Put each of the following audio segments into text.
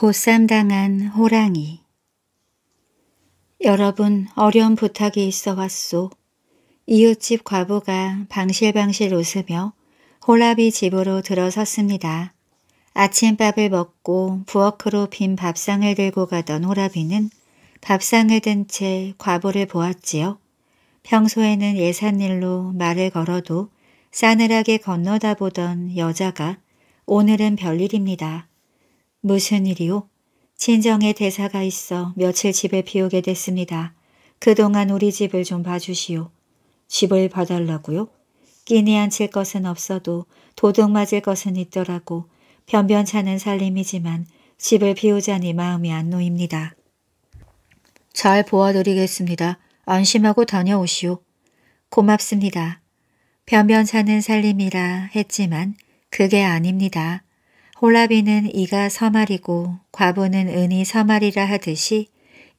보쌈당한 호랑이 여러분 어려운 부탁이 있어 왔소. 이웃집 과부가 방실방실 웃으며 호라비 집으로 들어섰습니다. 아침밥을 먹고 부엌으로 빈 밥상을 들고 가던 호라비는 밥상을 든 채 과부를 보았지요. 평소에는 예산일로 말을 걸어도 싸늘하게 건너다 보던 여자가 오늘은 별일입니다. 무슨 일이오 친정에 대사가 있어 며칠 집에 비우게 됐습니다. 그동안 우리 집을 좀 봐주시오. 집을 봐달라고요? 끼니 앉힐 것은 없어도 도둑 맞을 것은 있더라고 변변찮은 살림이지만 집을 비우자니 마음이 안 놓입니다. 잘 보아드리겠습니다. 안심하고 다녀오시오. 고맙습니다. 변변찮은 살림이라 했지만 그게 아닙니다. 홀라비는 이가 서말이고 과부는 은이 서말이라 하듯이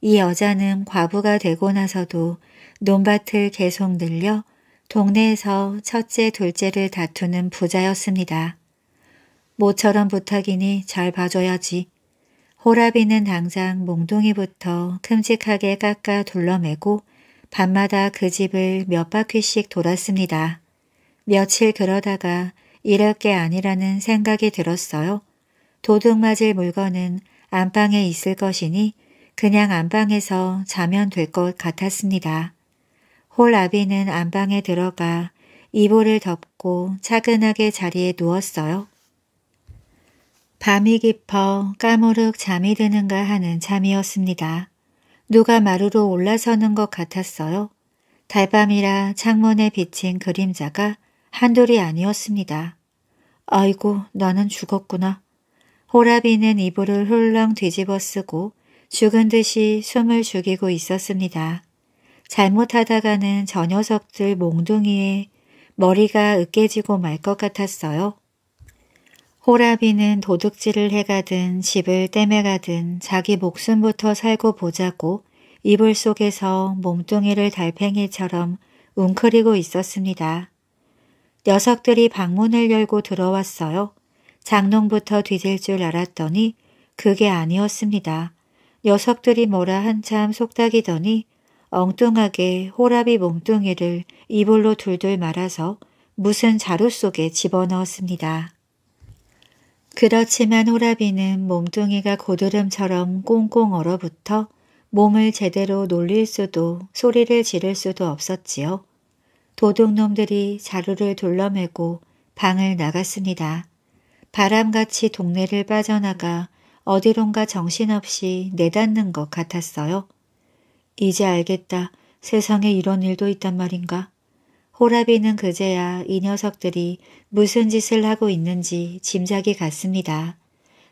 이 여자는 과부가 되고 나서도 논밭을 계속 늘려 동네에서 첫째 둘째를 다투는 부자였습니다. 모처럼 부탁이니 잘 봐줘야지. 호라비는 당장 몽둥이부터 큼직하게 깎아 둘러매고 밤마다 그 집을 몇 바퀴씩 돌았습니다. 며칠 그러다가 이럴 게 아니라는 생각이 들었어요. 도둑 맞을 물건은 안방에 있을 것이니 그냥 안방에서 자면 될 것 같았습니다. 홀 아비는 안방에 들어가 이불을 덮고 차근하게 자리에 누웠어요. 밤이 깊어 까무룩 잠이 드는가 하는 잠이었습니다. 누가 마루로 올라서는 것 같았어요. 달밤이라 창문에 비친 그림자가 한둘이 아니었습니다. 아이고 나는 죽었구나. 호라비는 이불을 훌렁 뒤집어 쓰고 죽은 듯이 숨을 죽이고 있었습니다. 잘못하다가는 저 녀석들 몽둥이에 머리가 으깨지고 말 것 같았어요. 호라비는 도둑질을 해가든 집을 떼매가든 자기 목숨부터 살고 보자고 이불 속에서 몸뚱이를 달팽이처럼 웅크리고 있었습니다. 녀석들이 방문을 열고 들어왔어요. 장롱부터 뒤질 줄 알았더니 그게 아니었습니다. 녀석들이 뭐라 한참 속닥이더니 엉뚱하게 호랍이몸뚱이를 이불로 둘둘 말아서 무슨 자루 속에 집어넣었습니다. 그렇지만 호랍이는 몸뚱이가 고드름처럼 꽁꽁 얼어붙어 몸을 제대로 놀릴 수도 소리를 지를 수도 없었지요. 도둑놈들이 자루를 둘러매고 방을 나갔습니다. 바람같이 동네를 빠져나가 어디론가 정신없이 내닫는 것 같았어요. 이제 알겠다. 세상에 이런 일도 있단 말인가. 호라비는 그제야 이 녀석들이 무슨 짓을 하고 있는지 짐작이 갔습니다.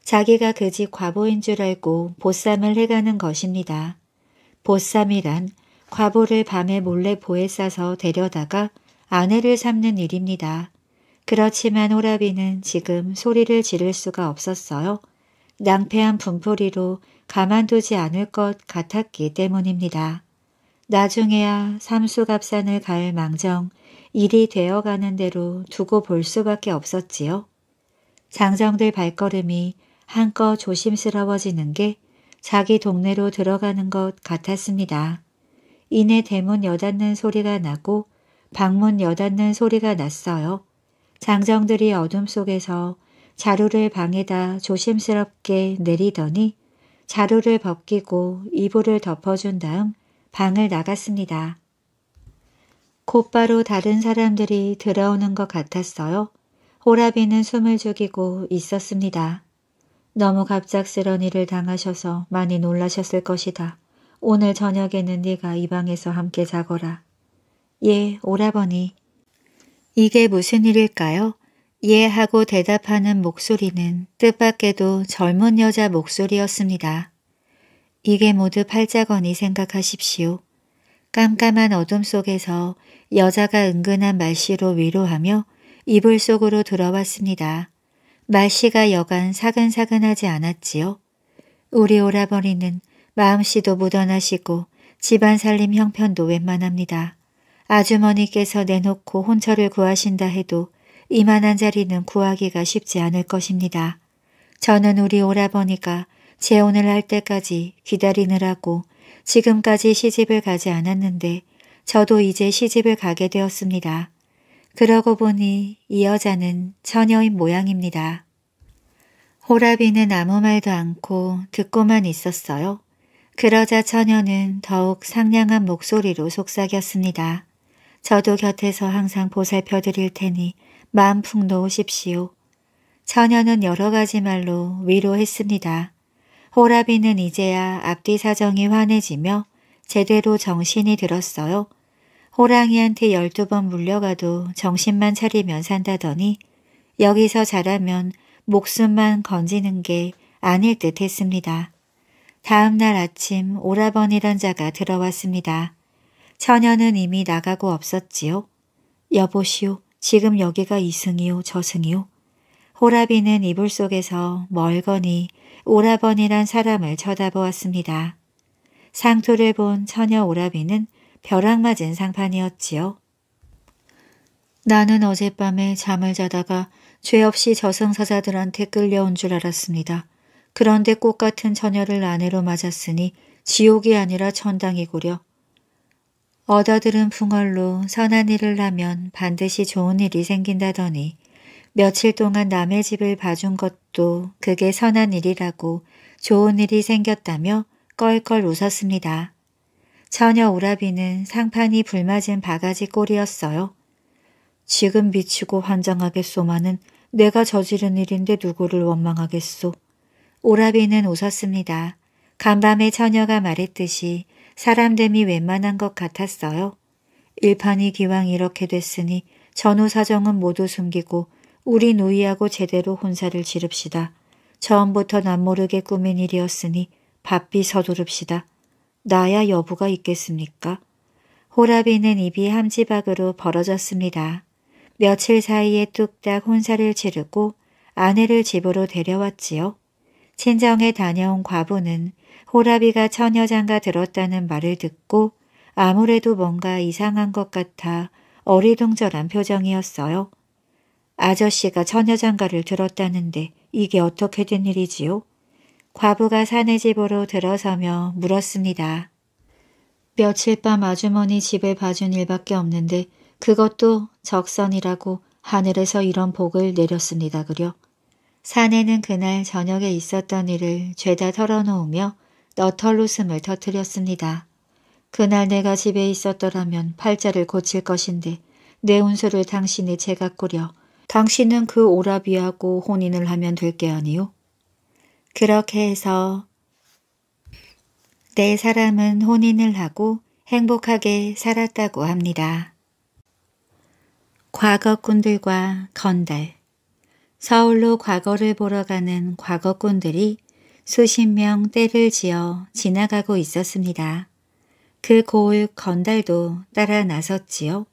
자기가 그 집 과보인 줄 알고 보쌈을 해가는 것입니다. 보쌈이란 과보를 밤에 몰래 보에 싸서 데려다가 아내를 삼는 일입니다. 그렇지만 호라비는 지금 소리를 지를 수가 없었어요. 낭패한 분풀이로 가만두지 않을 것 같았기 때문입니다. 나중에야 삼수갑산을 갈 망정 일이 되어가는 대로 두고 볼 수밖에 없었지요. 장정들 발걸음이 한껏 조심스러워지는 게 자기 동네로 들어가는 것 같았습니다. 이내 대문 여닫는 소리가 나고 방문 여닫는 소리가 났어요. 장정들이 어둠 속에서 자루를 방에다 조심스럽게 내리더니 자루를 벗기고 이불을 덮어준 다음 방을 나갔습니다. 곧바로 다른 사람들이 들어오는 것 같았어요. 호라비는 숨을 죽이고 있었습니다. 너무 갑작스런 일을 당하셔서 많이 놀라셨을 것이다. 오늘 저녁에는 네가 이 방에서 함께 자거라. 예, 오라버니. 이게 무슨 일일까요? 예 하고 대답하는 목소리는 뜻밖에도 젊은 여자 목소리였습니다. 이게 모두 팔자거니 생각하십시오. 깜깜한 어둠 속에서 여자가 은근한 말씨로 위로하며 이불 속으로 들어왔습니다. 말씨가 여간 사근사근하지 않았지요. 우리 오라버니는 마음씨도 묻어나시고 집안 살림 형편도 웬만합니다. 아주머니께서 내놓고 혼처를 구하신다 해도 이만한 자리는 구하기가 쉽지 않을 것입니다. 저는 우리 오라버니가 재혼을 할 때까지 기다리느라고 지금까지 시집을 가지 않았는데 저도 이제 시집을 가게 되었습니다. 그러고 보니 이 여자는 처녀인 모양입니다. 호라비는 아무 말도 않고 듣고만 있었어요. 그러자 처녀는 더욱 상냥한 목소리로 속삭였습니다. 저도 곁에서 항상 보살펴 드릴 테니 마음 푹 놓으십시오. 처녀는 여러 가지 말로 위로했습니다. 호라비는 이제야 앞뒤 사정이 환해지며 제대로 정신이 들었어요. 호랑이한테 열두 번 물려가도 정신만 차리면 산다더니 여기서 자라면 목숨만 건지는 게 아닐 듯 했습니다. 다음 날 아침 오라버니란 자가 들어왔습니다. 처녀는 이미 나가고 없었지요. 여보시오, 지금 여기가 이승이요 저승이요. 호라비는 이불 속에서 멀거니 오라버니란 사람을 쳐다보았습니다. 상투를 본 처녀 오라비는 벼락 맞은 상판이었지요. 나는 어젯밤에 잠을 자다가 죄 없이 저승사자들한테 끌려온 줄 알았습니다. 그런데 꽃 같은 처녀를 아내로 맞았으니 지옥이 아니라 천당이구려. 얻어들은 풍월로 선한 일을 하면 반드시 좋은 일이 생긴다더니 며칠 동안 남의 집을 봐준 것도 그게 선한 일이라고 좋은 일이 생겼다며 껄껄 웃었습니다. 처녀 오라비는 상판이 불맞은 바가지 꼴이었어요. 지금 미치고 환장하게소마는 내가 저지른 일인데 누구를 원망하겠소. 오라비는 웃었습니다. 간밤에 처녀가 말했듯이 사람됨이 웬만한 것 같았어요. 일판이 기왕 이렇게 됐으니 전후 사정은 모두 숨기고 우리 누이하고 제대로 혼사를 지릅시다. 처음부터 남모르게 꾸민 일이었으니 바삐 서두릅시다. 나야 여부가 있겠습니까? 호라비는 입이 함지박으로 벌어졌습니다. 며칠 사이에 뚝딱 혼사를 치르고 아내를 집으로 데려왔지요. 친정에 다녀온 과부는 호라비가 처녀장가 들었다는 말을 듣고 아무래도 뭔가 이상한 것 같아 어리둥절한 표정이었어요. 아저씨가 처녀장가를 들었다는데 이게 어떻게 된 일이지요? 과부가 사내 집으로 들어서며 물었습니다. 며칠 밤 아주머니 집에 봐준 일밖에 없는데 그것도 적선이라고 하늘에서 이런 복을 내렸습니다 그려. 사내는 그날 저녁에 있었던 일을 죄다 털어놓으며 너털로슴을 터뜨렸습니다. 그날 내가 집에 있었더라면 팔자를 고칠 것인데 내 운수를 당신이 제가 꾸려 당신은 그 오라비하고 혼인을 하면 될 게아니오 그렇게 해서 내 사람은 혼인을 하고 행복하게 살았다고 합니다. 과거꾼들과 건달 서울로 과거를 보러 가는 과거꾼들이 수십 명 떼를 지어 지나가고 있었습니다. 그 고을 건달도 따라 나섰지요.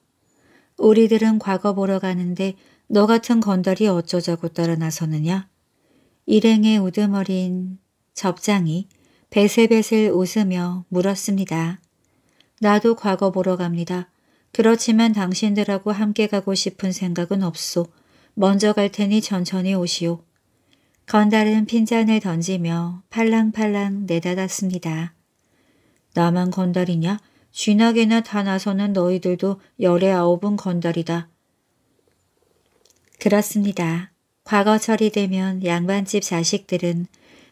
우리들은 과거 보러 가는데 너 같은 건달이 어쩌자고 따라 나서느냐? 일행의 우두머린 접장이 베슬배슬 웃으며 물었습니다. 나도 과거 보러 갑니다. 그렇지만 당신들하고 함께 가고 싶은 생각은 없소. 먼저 갈 테니 천천히 오시오. 건달은 핀잔을 던지며 팔랑팔랑 내닫았습니다. 나만 건달이냐? 쥐나게나 다 나서는 너희들도 열의 아홉은 건달이다. 그렇습니다. 과거철이 되면 양반집 자식들은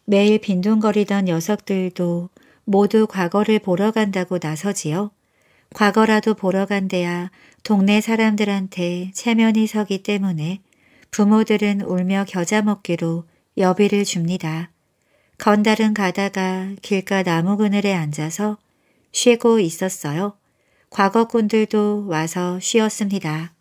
매일 빈둥거리던 녀석들도 모두 과거를 보러 간다고 나서지요. 과거라도 보러 간대야 동네 사람들한테 체면이 서기 때문에 부모들은 울며 겨자 먹기로 여비를 줍니다. 건달은 가다가 길가 나무 그늘에 앉아서 쉬고 있었어요. 과거꾼들도 와서 쉬었습니다.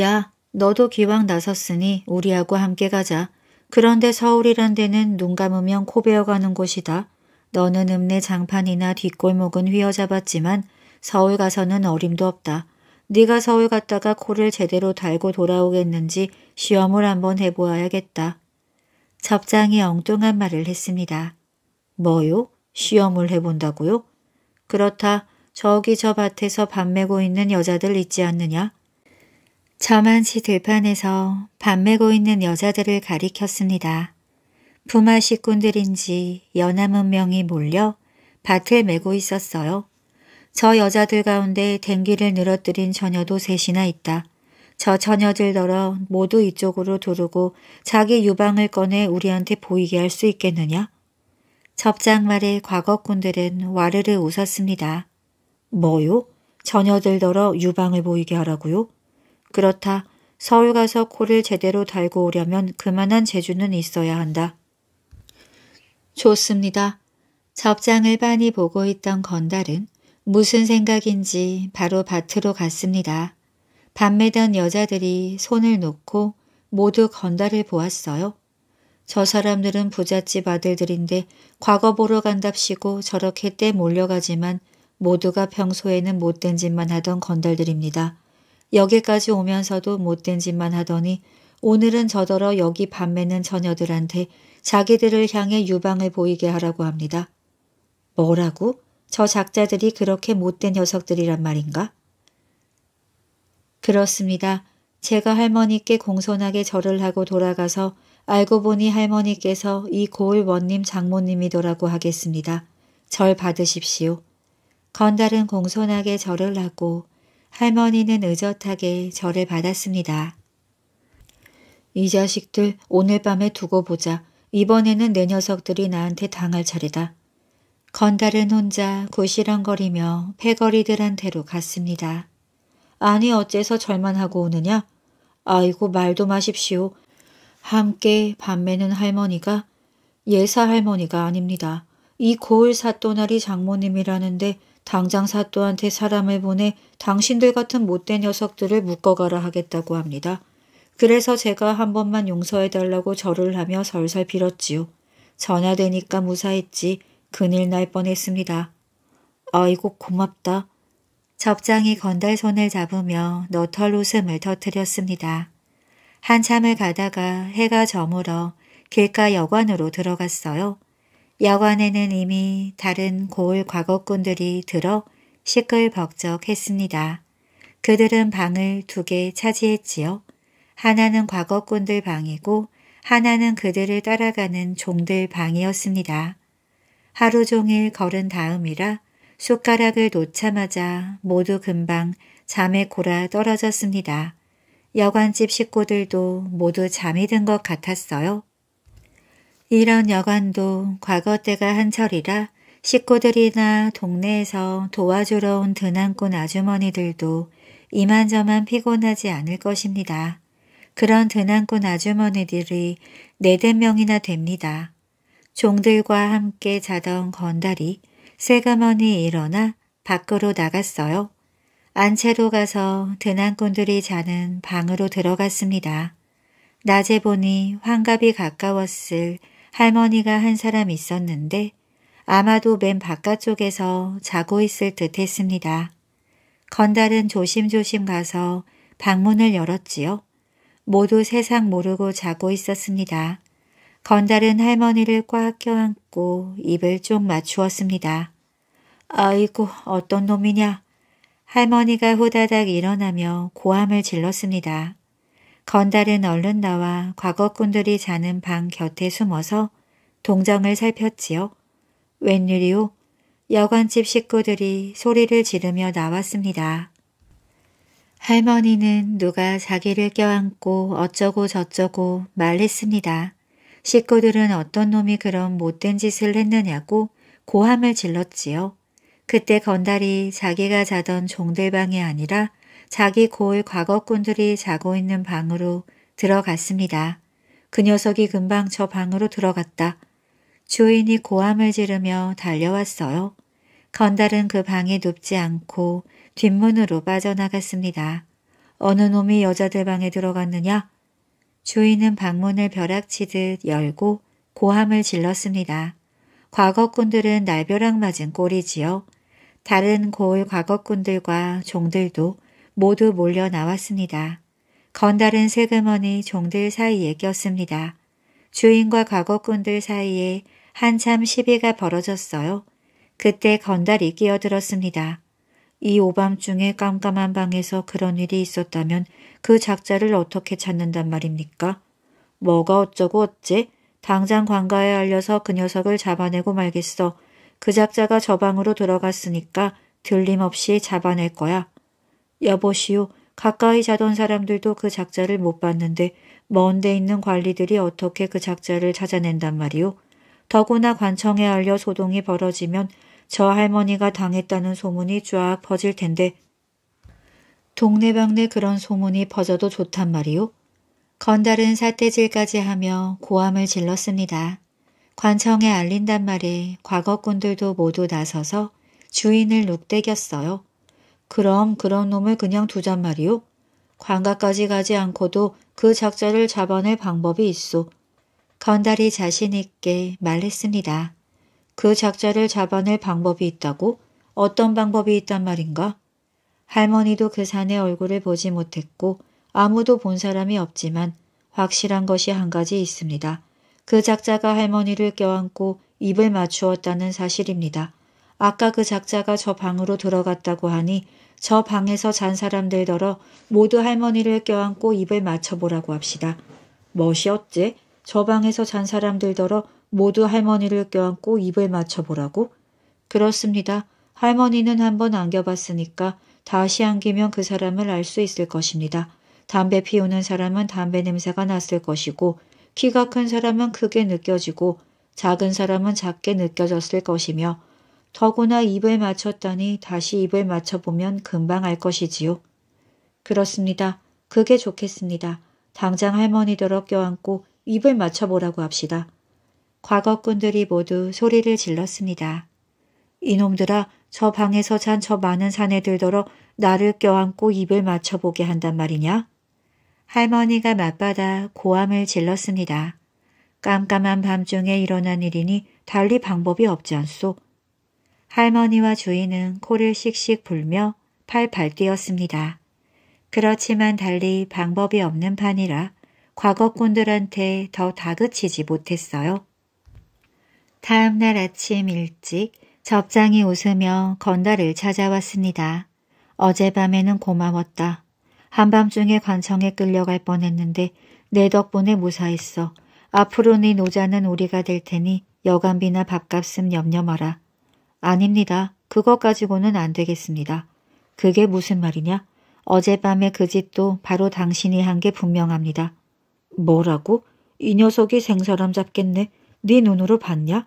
야, 너도 기왕 나섰으니 우리하고 함께 가자. 그런데 서울이란 데는 눈 감으면 코 베어가는 곳이다. 너는 읍내 장판이나 뒷골목은 휘어잡았지만 서울 가서는 어림도 없다. 네가 서울 갔다가 코를 제대로 달고 돌아오겠는지 시험을 한번 해보아야겠다. 접장이 엉뚱한 말을 했습니다. 뭐요? 시험을 해본다고요? 그렇다. 저기 저 밭에서 밤매고 있는 여자들 있지 않느냐? 저만시 들판에서 밤매고 있는 여자들을 가리켰습니다. 부마 식군들인지 연암 문명이 몰려 밭을 메고 있었어요. 저 여자들 가운데 댕기를 늘어뜨린 처녀도 셋이나 있다. 저 처녀들더러 모두 이쪽으로 두르고 자기 유방을 꺼내 우리한테 보이게 할 수 있겠느냐? 접장말에 과거꾼들은 와르르 웃었습니다. 뭐요? 처녀들더러 유방을 보이게 하라고요? 그렇다. 서울 가서 코를 제대로 달고 오려면 그만한 재주는 있어야 한다. 좋습니다. 접장을 빤이 보고 있던 건달은 무슨 생각인지 바로 밭으로 갔습니다. 밤매던 여자들이 손을 놓고 모두 건달을 보았어요. 저 사람들은 부잣집 아들들인데 과거 보러 간답시고 저렇게 떼 몰려가지만 모두가 평소에는 못된 짓만 하던 건달들입니다. 여기까지 오면서도 못된 짓만 하더니 오늘은 저더러 여기 밤매는 처녀들한테 자기들을 향해 유방을 보이게 하라고 합니다. 뭐라고? 저 작자들이 그렇게 못된 녀석들이란 말인가? 그렇습니다. 제가 할머니께 공손하게 절을 하고 돌아가서 알고 보니 할머니께서 이 고을 원님 장모님이더라고 하겠습니다. 절 받으십시오. 건달은 공손하게 절을 하고 할머니는 의젓하게 절을 받았습니다. 이 자식들 오늘 밤에 두고 보자. 이번에는 내 녀석들이 나한테 당할 차례다. 건달은 혼자 고시랑거리며 패거리들한테로 갔습니다. 아니 어째서 절만 하고 오느냐? 아이고 말도 마십시오. 함께 밤매는 할머니가 예사 할머니가 아닙니다. 이 고을 사또나리 장모님이라는데 당장 사또한테 사람을 보내 당신들 같은 못된 녀석들을 묶어가라 하겠다고 합니다. 그래서 제가 한 번만 용서해달라고 절을 하며 설설 빌었지요. 전화되니까 무사했지 그늘 날 뻔했습니다. 아이고 고맙다. 접장이 건달 손을 잡으며 너털 웃음을 터뜨렸습니다. 한참을 가다가 해가 저물어 길가 여관으로 들어갔어요. 여관에는 이미 다른 고을 과거꾼들이 들어 시끌벅적했습니다. 그들은 방을 두 개 차지했지요. 하나는 과거꾼들 방이고 하나는 그들을 따라가는 종들 방이었습니다. 하루 종일 걸은 다음이라 숟가락을 놓자마자 모두 금방 잠에 골아 떨어졌습니다. 여관집 식구들도 모두 잠이 든 것 같았어요. 이런 여관도 과거 때가 한철이라 식구들이나 동네에서 도와주러 온 드난꾼 아주머니들도 이만저만 피곤하지 않을 것입니다. 그런 드난꾼 아주머니들이 네댓 네 명이나 됩니다. 종들과 함께 자던 건달이 새가머니 일어나 밖으로 나갔어요. 안채로 가서 드난꾼들이 자는 방으로 들어갔습니다. 낮에 보니 환갑이 가까웠을 할머니가 한 사람 있었는데 아마도 맨 바깥쪽에서 자고 있을 듯 했습니다. 건달은 조심조심 가서 방문을 열었지요. 모두 세상 모르고 자고 있었습니다. 건달은 할머니를 꽉 껴안고 입을 쭉 맞추었습니다. 아이고 어떤 놈이냐. 할머니가 후다닥 일어나며 고함을 질렀습니다. 건달은 얼른 나와 과거꾼들이 자는 방 곁에 숨어서 동정을 살폈지요. 웬일이오? 여관집 식구들이 소리를 지르며 나왔습니다. 할머니는 누가 자기를 껴안고 어쩌고 저쩌고 말했습니다. 식구들은 어떤 놈이 그런 못된 짓을 했느냐고 고함을 질렀지요. 그때 건달이 자기가 자던 종들방이 아니라 자기 고을 과거꾼들이 자고 있는 방으로 들어갔습니다. 그 녀석이 금방 저 방으로 들어갔다. 주인이 고함을 지르며 달려왔어요. 건달은 그 방이 눕지 않고 뒷문으로 빠져나갔습니다. 어느 놈이 여자들 방에 들어갔느냐? 주인은 방문을 벼락치듯 열고 고함을 질렀습니다. 과거꾼들은 날벼락 맞은 꼴이지요. 다른 고을 과거꾼들과 종들도 모두 몰려 나왔습니다. 건달은 세금원이 종들 사이에 꼈습니다. 주인과 과거꾼들 사이에 한참 시비가 벌어졌어요. 그때 건달이 끼어들었습니다. 이 오밤중에 깜깜한 방에서 그런 일이 있었다면 그 작자를 어떻게 찾는단 말입니까? 뭐가 어쩌고 어째? 당장 관가에 알려서 그 녀석을 잡아내고 말겠어. 그 작자가 저 방으로 들어갔으니까 들림없이 잡아낼 거야. 여보시오, 가까이 자던 사람들도 그 작자를 못 봤는데 먼데 있는 관리들이 어떻게 그 작자를 찾아낸단 말이오. 더구나 관청에 알려 소동이 벌어지면 저 할머니가 당했다는 소문이 쫙 퍼질 텐데 동네방네 그런 소문이 퍼져도 좋단 말이오 건달은 사태질까지 하며 고함을 질렀습니다. 관청에 알린단 말에 과거꾼들도 모두 나서서 주인을 눅대겼어요. 그럼 그런 놈을 그냥 두잔 말이오 관가까지 가지 않고도 그 작자를 잡아낼 방법이 있소. 건달이 자신있게 말했습니다. 그 작자를 잡아낼 방법이 있다고? 어떤 방법이 있단 말인가? 할머니도 그 산의 얼굴을 보지 못했고 아무도 본 사람이 없지만 확실한 것이 한 가지 있습니다. 그 작자가 할머니를 껴안고 입을 맞추었다는 사실입니다. 아까 그 작자가 저 방으로 들어갔다고 하니 저 방에서 잔 사람들더러 모두 할머니를 껴안고 입을 맞춰보라고 합시다. 멋이었지? 저 방에서 잔 사람들더러 모두 할머니를 껴안고 입을 맞춰보라고? 그렇습니다. 할머니는 한번 안겨봤으니까 다시 안기면 그 사람을 알 수 있을 것입니다. 담배 피우는 사람은 담배 냄새가 났을 것이고 키가 큰 사람은 크게 느껴지고 작은 사람은 작게 느껴졌을 것이며 더구나 입을 맞췄다니 다시 입을 맞춰보면 금방 알 것이지요. 그렇습니다. 그게 좋겠습니다. 당장 할머니더러 껴안고 입을 맞춰보라고 합시다. 과거꾼들이 모두 소리를 질렀습니다. 이놈들아 저 방에서 잔 저 많은 사내들더러 나를 껴안고 입을 맞춰보게 한단 말이냐? 할머니가 맞받아 고함을 질렀습니다. 깜깜한 밤중에 일어난 일이니 달리 방법이 없지 않소. 할머니와 주인은 코를 씩씩 불며 팔팔 뛰었습니다. 그렇지만 달리 방법이 없는 판이라 과거꾼들한테 더 다그치지 못했어요. 다음 날 아침 일찍 접장이 웃으며 건달을 찾아왔습니다. 어젯밤에는 고마웠다. 한밤중에 관청에 끌려갈 뻔했는데 내 덕분에 무사했어. 앞으로 네 노자는 우리가 될 테니 여간비나 밥값은 염려 마라. 아닙니다. 그것 가지고는 안 되겠습니다. 그게 무슨 말이냐? 어젯밤에 그 집도 바로 당신이 한 게 분명합니다. 뭐라고? 이 녀석이 생사람 잡겠네. 네 눈으로 봤냐?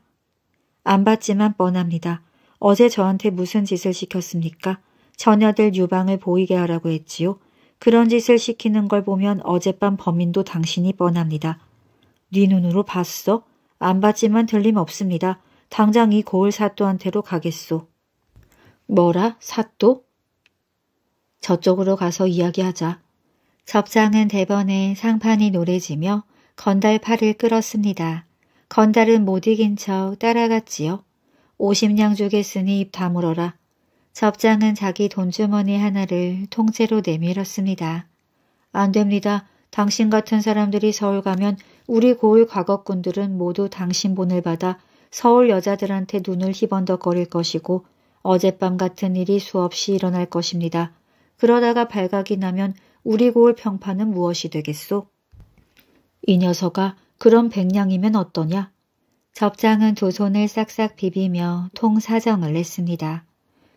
안 봤지만 뻔합니다. 어제 저한테 무슨 짓을 시켰습니까? 처녀들 유방을 보이게 하라고 했지요. 그런 짓을 시키는 걸 보면 어젯밤 범인도 당신이 뻔합니다. 네 눈으로 봤어? 안 봤지만 들림없습니다. 당장 이 고을 사또한테로 가겠소. 뭐라? 사또? 저쪽으로 가서 이야기하자. 접장은 대번에 상판이 노래지며 건달팔을 끌었습니다. 건달은 못 이긴 척 따라갔지요. 5 0냥 주겠으니 입 다물어라. 접장은 자기 돈주머니 하나를 통째로 내밀었습니다. 안됩니다. 당신 같은 사람들이 서울 가면 우리 고을 과거꾼들은 모두 당신 본을 받아 서울 여자들한테 눈을 희번덕거릴 것이고 어젯밤 같은 일이 수없이 일어날 것입니다. 그러다가 발각이 나면 우리 고을 평판은 무엇이 되겠소? 이 녀석아 그럼 백냥이면 어떠냐? 접장은 두 손을 싹싹 비비며 통사정을 냈습니다.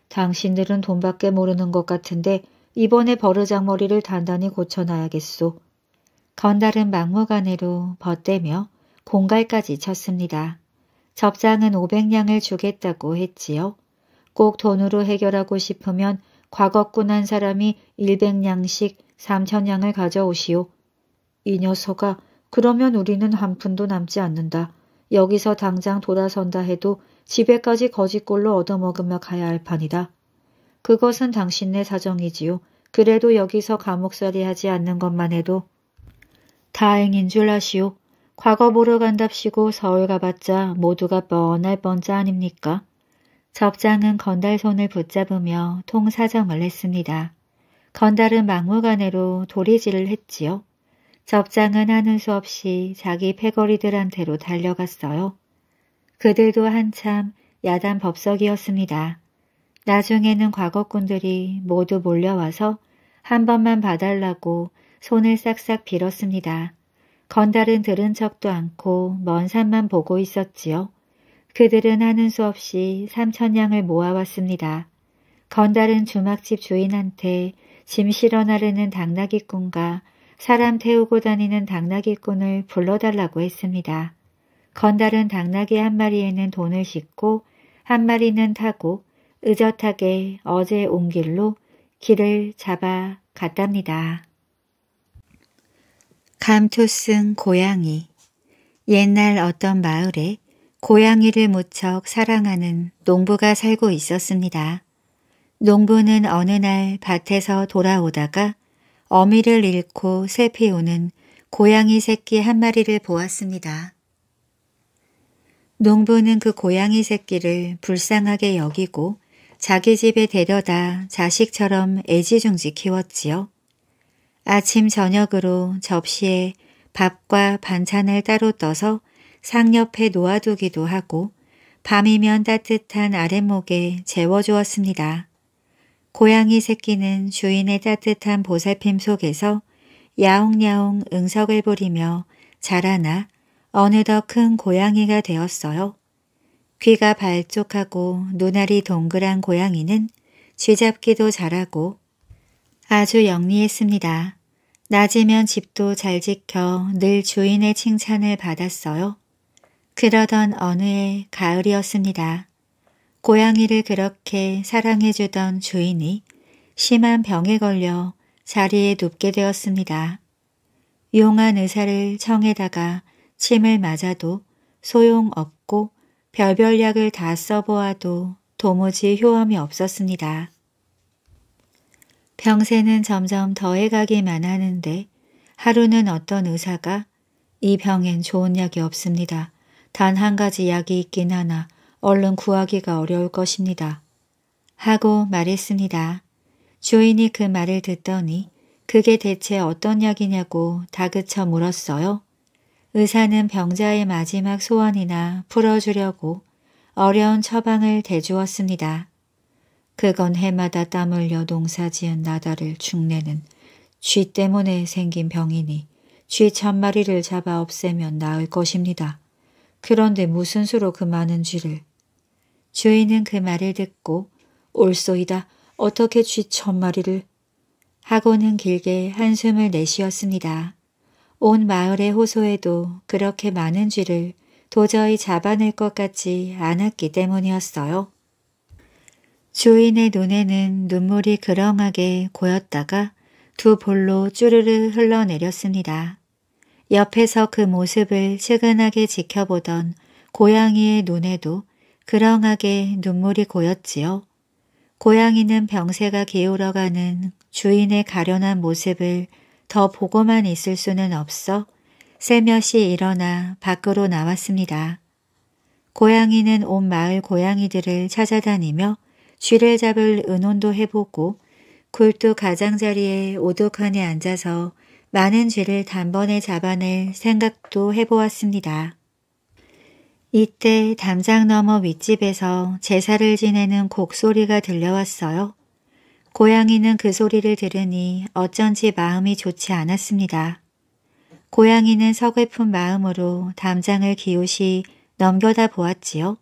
당신들은 돈밖에 모르는 것 같은데 이번에 버르장머리를 단단히 고쳐놔야겠소. 건달은 막무가내로 벗대며 공갈까지 쳤습니다. 접장은 500냥을 주겠다고 했지요. 꼭 돈으로 해결하고 싶으면 과거꾼 한 사람이 100냥씩 3천냥을 가져오시오. 이 녀석아 그러면 우리는 한 푼도 남지 않는다. 여기서 당장 돌아선다 해도 집에까지 거짓골로 얻어먹으며 가야 할 판이다. 그것은 당신네 사정이지요. 그래도 여기서 감옥살이 하지 않는 것만 해도 다행인 줄 아시오. 과거 보러 간답시고 서울 가봤자 모두가 뻔할 뻔자 아닙니까? 접장은 건달 손을 붙잡으며 통사정을 했습니다. 건달은 막무가내로 도리질을 했지요. 접장은 하는 수 없이 자기 패거리들한테로 달려갔어요. 그들도 한참 야단 법석이었습니다. 나중에는 과거꾼들이 모두 몰려와서 한 번만 봐달라고 손을 싹싹 빌었습니다. 건달은 들은 척도 않고 먼 산만 보고 있었지요. 그들은 하는 수 없이 삼천냥을 모아왔습니다. 건달은 주막집 주인한테 짐 실어나르는 당나귀꾼과 사람 태우고 다니는 당나귀꾼을 불러달라고 했습니다. 건달은 당나귀 한 마리에는 돈을 싣고 한 마리는 타고 의젓하게 어제 온 길로 길을 잡아 갔답니다. 감투승 고양이 옛날 어떤 마을에 고양이를 무척 사랑하는 농부가 살고 있었습니다. 농부는 어느 날 밭에서 돌아오다가 어미를 잃고 세피오는 고양이 새끼 한 마리를 보았습니다. 농부는 그 고양이 새끼를 불쌍하게 여기고 자기 집에 데려다 자식처럼 애지중지 키웠지요. 아침 저녁으로 접시에 밥과 반찬을 따로 떠서 상옆에 놓아두기도 하고 밤이면 따뜻한 아랫목에 재워주었습니다. 고양이 새끼는 주인의 따뜻한 보살핌 속에서 야옹야옹 응석을 부리며 자라나 어느덧 큰 고양이가 되었어요. 귀가 발쪽하고 눈알이 동그란 고양이는 쥐잡기도 잘하고 아주 영리했습니다. 낮이면 집도 잘 지켜 늘 주인의 칭찬을 받았어요. 그러던 어느 해 가을이었습니다. 고양이를 그렇게 사랑해주던 주인이 심한 병에 걸려 자리에 눕게 되었습니다. 용한 의사를 청에다가 침을 맞아도 소용없고 별별 약을 다 써보아도 도무지 효험이 없었습니다. 병세는 점점 더해가기만 하는데 하루는 어떤 의사가 이 병엔 좋은 약이 없습니다. 단 한 가지 약이 있긴 하나 얼른 구하기가 어려울 것입니다. 하고 말했습니다. 주인이 그 말을 듣더니 그게 대체 어떤 약이냐고 다그쳐 물었어요. 의사는 병자의 마지막 소원이나 풀어주려고 어려운 처방을 대주었습니다. 그건 해마다 땀 흘려 농사지은 나다를 축내는 쥐 때문에 생긴 병이니 쥐천 마리를 잡아 없애면 나을 것입니다. 그런데 무슨 수로 그 많은 쥐를 주인은 그 말을 듣고 올소이다. 어떻게 쥐 천마리를 하고는 길게 한숨을 내쉬었습니다. 온 마을의 호소에도 그렇게 많은 쥐를 도저히 잡아낼 것 같지 않았기 때문이었어요. 주인의 눈에는 눈물이 그렁하게 고였다가 두 볼로 쭈르르 흘러내렸습니다. 옆에서 그 모습을 측은하게 지켜보던 고양이의 눈에도 그렁하게 눈물이 고였지요. 고양이는 병세가 기울어가는 주인의 가련한 모습을 더 보고만 있을 수는 없어 새며시 일어나 밖으로 나왔습니다. 고양이는 온 마을 고양이들을 찾아다니며 쥐를 잡을 의논도 해보고 굴뚝 가장자리에 오독하니 앉아서 많은 쥐를 단번에 잡아낼 생각도 해보았습니다. 이때 담장 너머 윗집에서 제사를 지내는 곡소리가 들려왔어요. 고양이는 그 소리를 들으니 어쩐지 마음이 좋지 않았습니다. 고양이는 서글픈 마음으로 담장을 기웃이 넘겨다 보았지요.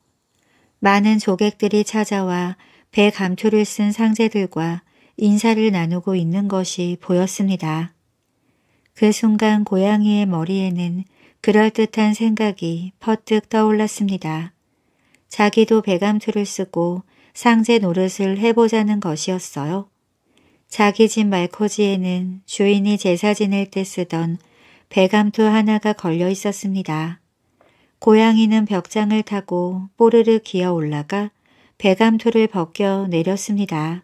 많은 조객들이 찾아와 배 감투를 쓴 상제들과 인사를 나누고 있는 것이 보였습니다. 그 순간 고양이의 머리에는 그럴듯한 생각이 퍼뜩 떠올랐습니다. 자기도 배감투를 쓰고 상제 노릇을 해보자는 것이었어요. 자기 집 말코지에는 주인이 제사 지낼 때 쓰던 배감투 하나가 걸려 있었습니다. 고양이는 벽장을 타고 뽀르르 기어 올라가 배감투를 벗겨 내렸습니다.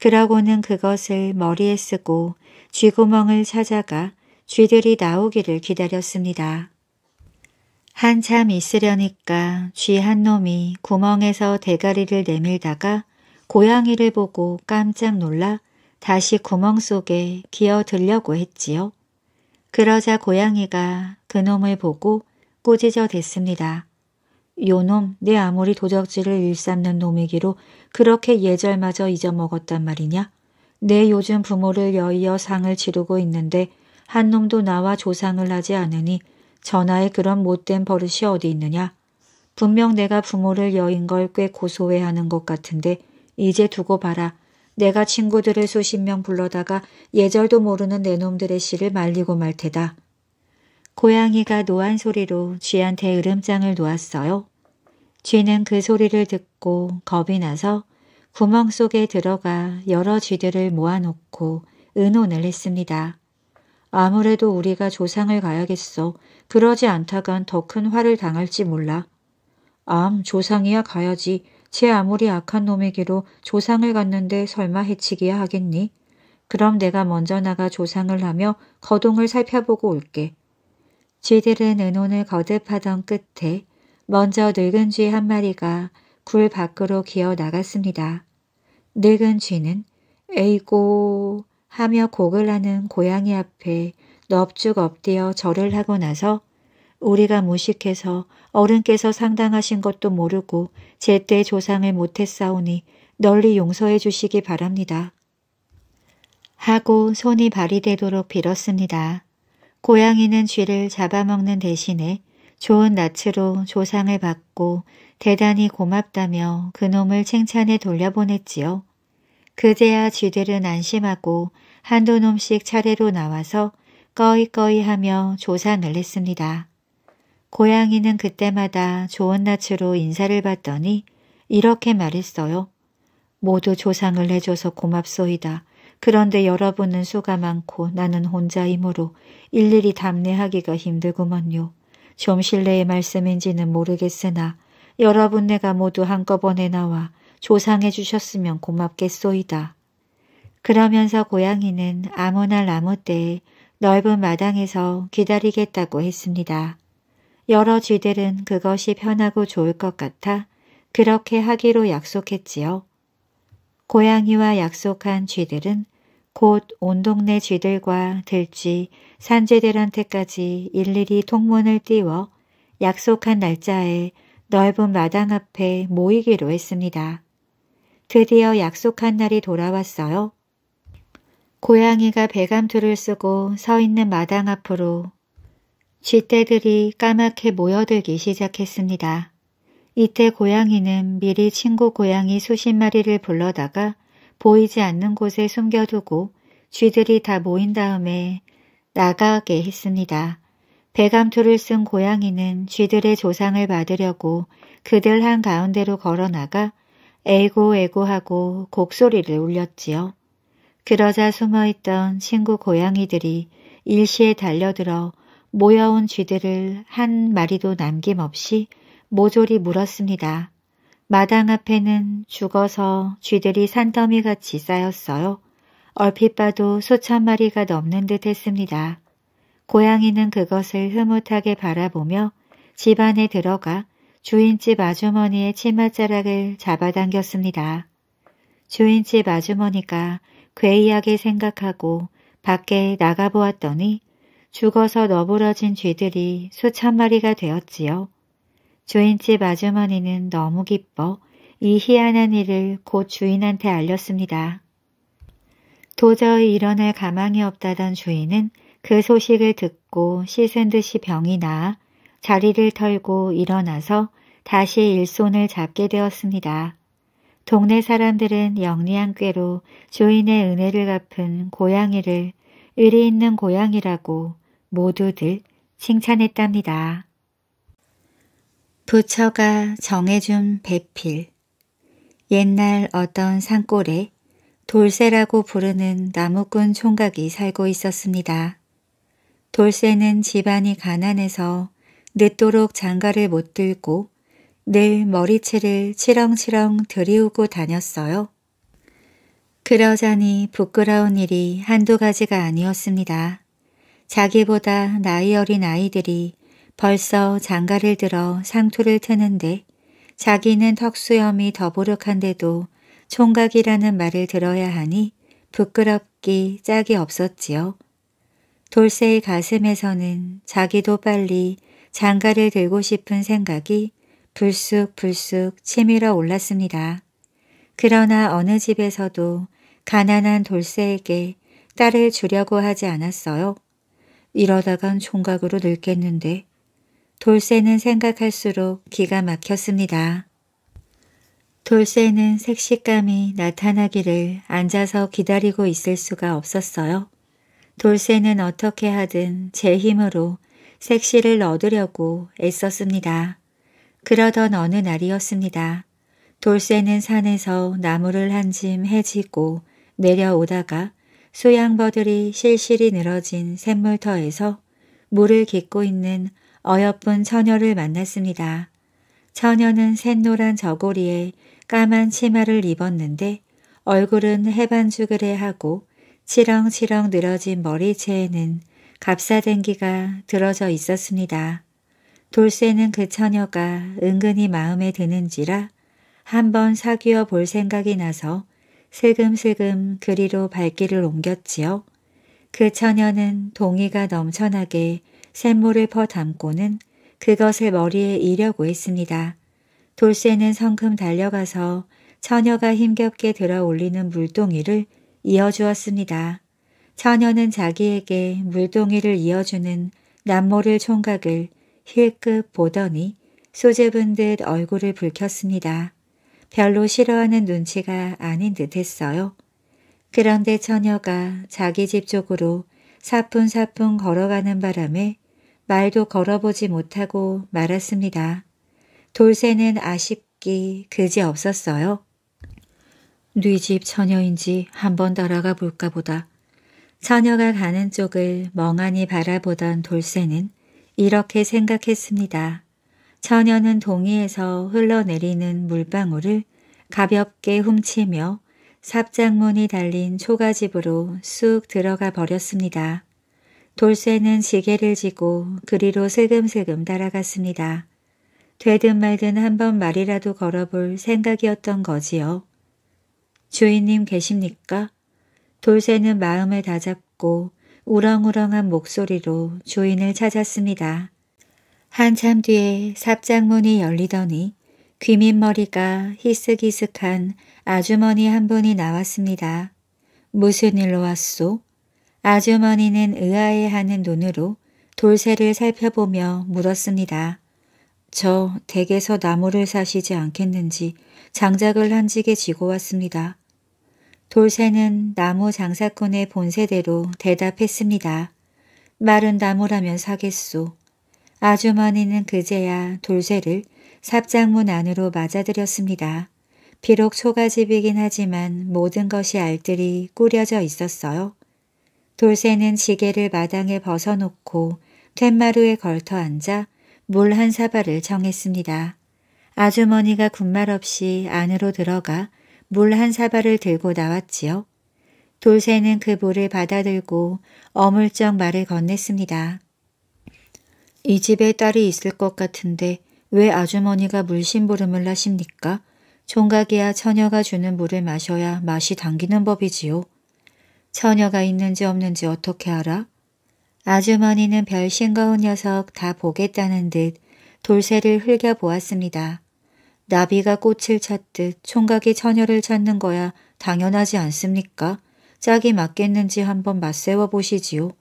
그러고는 그것을 머리에 쓰고 쥐구멍을 찾아가 쥐들이 나오기를 기다렸습니다. 한참 있으려니까 쥐 한 놈이 구멍에서 대가리를 내밀다가 고양이를 보고 깜짝 놀라 다시 구멍 속에 기어들려고 했지요. 그러자 고양이가 그놈을 보고 꾸짖어 댔습니다. 요놈 내 아무리 도적질을 일삼는 놈이기로 그렇게 예절마저 잊어먹었단 말이냐. 내 요즘 부모를 여의어 상을 치르고 있는데 한 놈도 나와 조상을 하지 않으니 전하의 그런 못된 버릇이 어디 있느냐. 분명 내가 부모를 여인 걸 꽤 고소해하는 것 같은데 이제 두고 봐라. 내가 친구들을 수십 명 불러다가 예절도 모르는 내 놈들의 시를 말리고 말 테다. 고양이가 노한 소리로 쥐한테 으름장을 놓았어요. 쥐는 그 소리를 듣고 겁이 나서 구멍 속에 들어가 여러 쥐들을 모아놓고 은혼을 했습니다. 아무래도 우리가 조상을 가야겠어. 그러지 않다간 더 큰 화를 당할지 몰라. 암, 조상이야 가야지. 쟤 아무리 악한 놈이기로 조상을 갔는데 설마 해치기야 하겠니? 그럼 내가 먼저 나가 조상을 하며 거동을 살펴보고 올게. 쥐들은 은혼을 거듭하던 끝에 먼저 늙은 쥐 한 마리가 굴 밖으로 기어 나갔습니다. 늙은 쥐는 에이고 하며 곡을 하는 고양이 앞에 넙죽 엎드려 절을 하고 나서 우리가 무식해서 어른께서 상당하신 것도 모르고 제때 조상을 못했사오니 널리 용서해 주시기 바랍니다. 하고 손이 발이 되도록 빌었습니다. 고양이는 쥐를 잡아먹는 대신에 좋은 낯으로 조상을 받고 대단히 고맙다며 그놈을 칭찬해 돌려보냈지요. 그제야 쥐들은 안심하고 한두 놈씩 차례로 나와서 꺼이꺼이 하며 조상을 했습니다. 고양이는 그때마다 좋은 낯으로 인사를 받더니 이렇게 말했어요. 모두 조상을 해줘서 고맙소이다. 그런데 여러분은 수가 많고 나는 혼자이므로 일일이 답례하기가 힘들구먼요. 좀 실례의 말씀인지는 모르겠으나 여러분 네가 모두 한꺼번에 나와 조상해 주셨으면 고맙겠소이다. 그러면서 고양이는 아무 날 아무 때에 넓은 마당에서 기다리겠다고 했습니다. 여러 쥐들은 그것이 편하고 좋을 것 같아 그렇게 하기로 약속했지요. 고양이와 약속한 쥐들은 곧 온 동네 쥐들과 들쥐, 산재들한테까지 일일이 통문을 띄워 약속한 날짜에 넓은 마당 앞에 모이기로 했습니다. 드디어 약속한 날이 돌아왔어요. 고양이가 배감투를 쓰고 서 있는 마당 앞으로 쥐떼들이 까맣게 모여들기 시작했습니다. 이때 고양이는 미리 친구 고양이 수십 마리를 불러다가 보이지 않는 곳에 숨겨두고 쥐들이 다 모인 다음에 나가게 했습니다. 배감투를 쓴 고양이는 쥐들의 조상을 받으려고 그들 한가운데로 걸어나가 에고 에고 하고 곡소리를 울렸지요. 그러자 숨어있던 친구 고양이들이 일시에 달려들어 모여온 쥐들을 한 마리도 남김없이 모조리 물었습니다. 마당 앞에는 죽어서 쥐들이 산더미같이 쌓였어요. 얼핏 봐도 수천 마리가 넘는 듯 했습니다. 고양이는 그것을 흐뭇하게 바라보며 집 안에 들어가 주인집 아주머니의 치맛자락을 잡아당겼습니다. 주인집 아주머니가 괴이하게 생각하고 밖에 나가보았더니 죽어서 너부러진 쥐들이 수천 마리가 되었지요. 주인집 아주머니는 너무 기뻐 이 희한한 일을 곧 주인한테 알렸습니다. 도저히 일어날 가망이 없다던 주인은 그 소식을 듣고 씻은 듯이 병이 나 자리를 털고 일어나서 다시 일손을 잡게 되었습니다. 동네 사람들은 영리한꾀로 주인의 은혜를 갚은 고양이를 의리 있는 고양이라고 모두들 칭찬했답니다. 부처가 정해준 배필 옛날 어떤 산골에 돌쇠라고 부르는 나무꾼 총각이 살고 있었습니다. 돌쇠는 집안이 가난해서 늦도록 장가를 못 들고 늘 머리채를 치렁치렁 들이우고 다녔어요. 그러자니 부끄러운 일이 한두 가지가 아니었습니다. 자기보다 나이 어린 아이들이 벌써 장가를 들어 상투를 트는데 자기는 턱수염이 더부룩한데도 총각이라는 말을 들어야 하니 부끄럽기 짝이 없었지요. 돌쇠의 가슴에서는 자기도 빨리 장가를 들고 싶은 생각이 불쑥불쑥 치밀어 올랐습니다. 그러나 어느 집에서도 가난한 돌쇠에게 딸을 주려고 하지 않았어요. 이러다간 총각으로 늙겠는데 돌쇠는 생각할수록 기가 막혔습니다. 돌쇠는 색시감이 나타나기를 앉아서 기다리고 있을 수가 없었어요. 돌쇠는 어떻게 하든 제 힘으로 색시를 얻으려고 애썼습니다. 그러던 어느 날이었습니다. 돌쇠는 산에서 나무를 한 짐 해지고 내려오다가 소양버들이 실실이 늘어진 샘물터에서 물을 깃고 있는 어여쁜 처녀를 만났습니다. 처녀는 샛노란 저고리에 까만 치마를 입었는데 얼굴은 해반죽을레 하고 치렁치렁 늘어진 머리채에는 값사댕기가 들어져 있었습니다. 돌쇠는 그 처녀가 은근히 마음에 드는지라 한번 사귀어 볼 생각이 나서 슬금슬금 그리로 발길을 옮겼지요. 그 처녀는 동의가 넘쳐나게 샘물을 퍼담고는 그것을 머리에 이려고 했습니다. 돌쇠는 성큼 달려가서 처녀가 힘겹게 들어 올리는 물동이를 이어주었습니다. 처녀는 자기에게 물동이를 이어주는 남모를 총각을 힐끗 보더니 소재분 듯 얼굴을 붉혔습니다. 별로 싫어하는 눈치가 아닌 듯했어요. 그런데 처녀가 자기 집 쪽으로 사뿐사뿐 걸어가는 바람에 말도 걸어보지 못하고 말았습니다. 돌쇠는 아쉽기 그지없었어요. 뉘집 네 처녀인지 한번 따라가 볼까 보다. 처녀가 가는 쪽을 멍하니 바라보던 돌쇠는 이렇게 생각했습니다. 처녀는 동해에서 흘러내리는 물방울을 가볍게 훔치며 삽장문이 달린 초가집으로 쑥 들어가 버렸습니다. 돌쇠는 지게를 지고 그리로 슬금슬금 따라갔습니다. 되든 말든 한 번 말이라도 걸어볼 생각이었던 거지요. 주인님 계십니까? 돌쇠는 마음을 다잡고 우렁우렁한 목소리로 주인을 찾았습니다. 한참 뒤에 삽장문이 열리더니 귀밑머리가 희스기스한 아주머니 한 분이 나왔습니다. 무슨 일로 왔소? 아주머니는 의아해하는 눈으로 돌쇠를 살펴보며 물었습니다. 저 댁에서 나무를 사시지 않겠는지 장작을 한 지게 지고 왔습니다. 돌쇠는 나무 장사꾼의 본세대로 대답했습니다. 마른 나무라면 사겠소. 아주머니는 그제야 돌쇠를 삽장문 안으로 맞아들였습니다. 비록 초가집이긴 하지만 모든 것이 알뜰히 꾸려져 있었어요. 돌쇠는 지게를 마당에 벗어놓고 툇마루에 걸터 앉아 물 한 사발을 정했습니다. 아주머니가 군말 없이 안으로 들어가 물한 사발을 들고 나왔지요. 돌쇠는 그 물을 받아들고 어물쩍 말을 건넸습니다. 이 집에 딸이 있을 것 같은데 왜 아주머니가 물심부름을 하십니까? 총각이야 처녀가 주는 물을 마셔야 맛이 당기는 법이지요. 처녀가 있는지 없는지 어떻게 알아? 아주머니는 별 싱거운 녀석 다 보겠다는 듯 돌쇠를 흘겨보았습니다. 나비가 꽃을 찾듯 총각이 처녀를 찾는 거야 당연하지 않습니까? 짝이 맞겠는지 한번 맞세워 보시지요.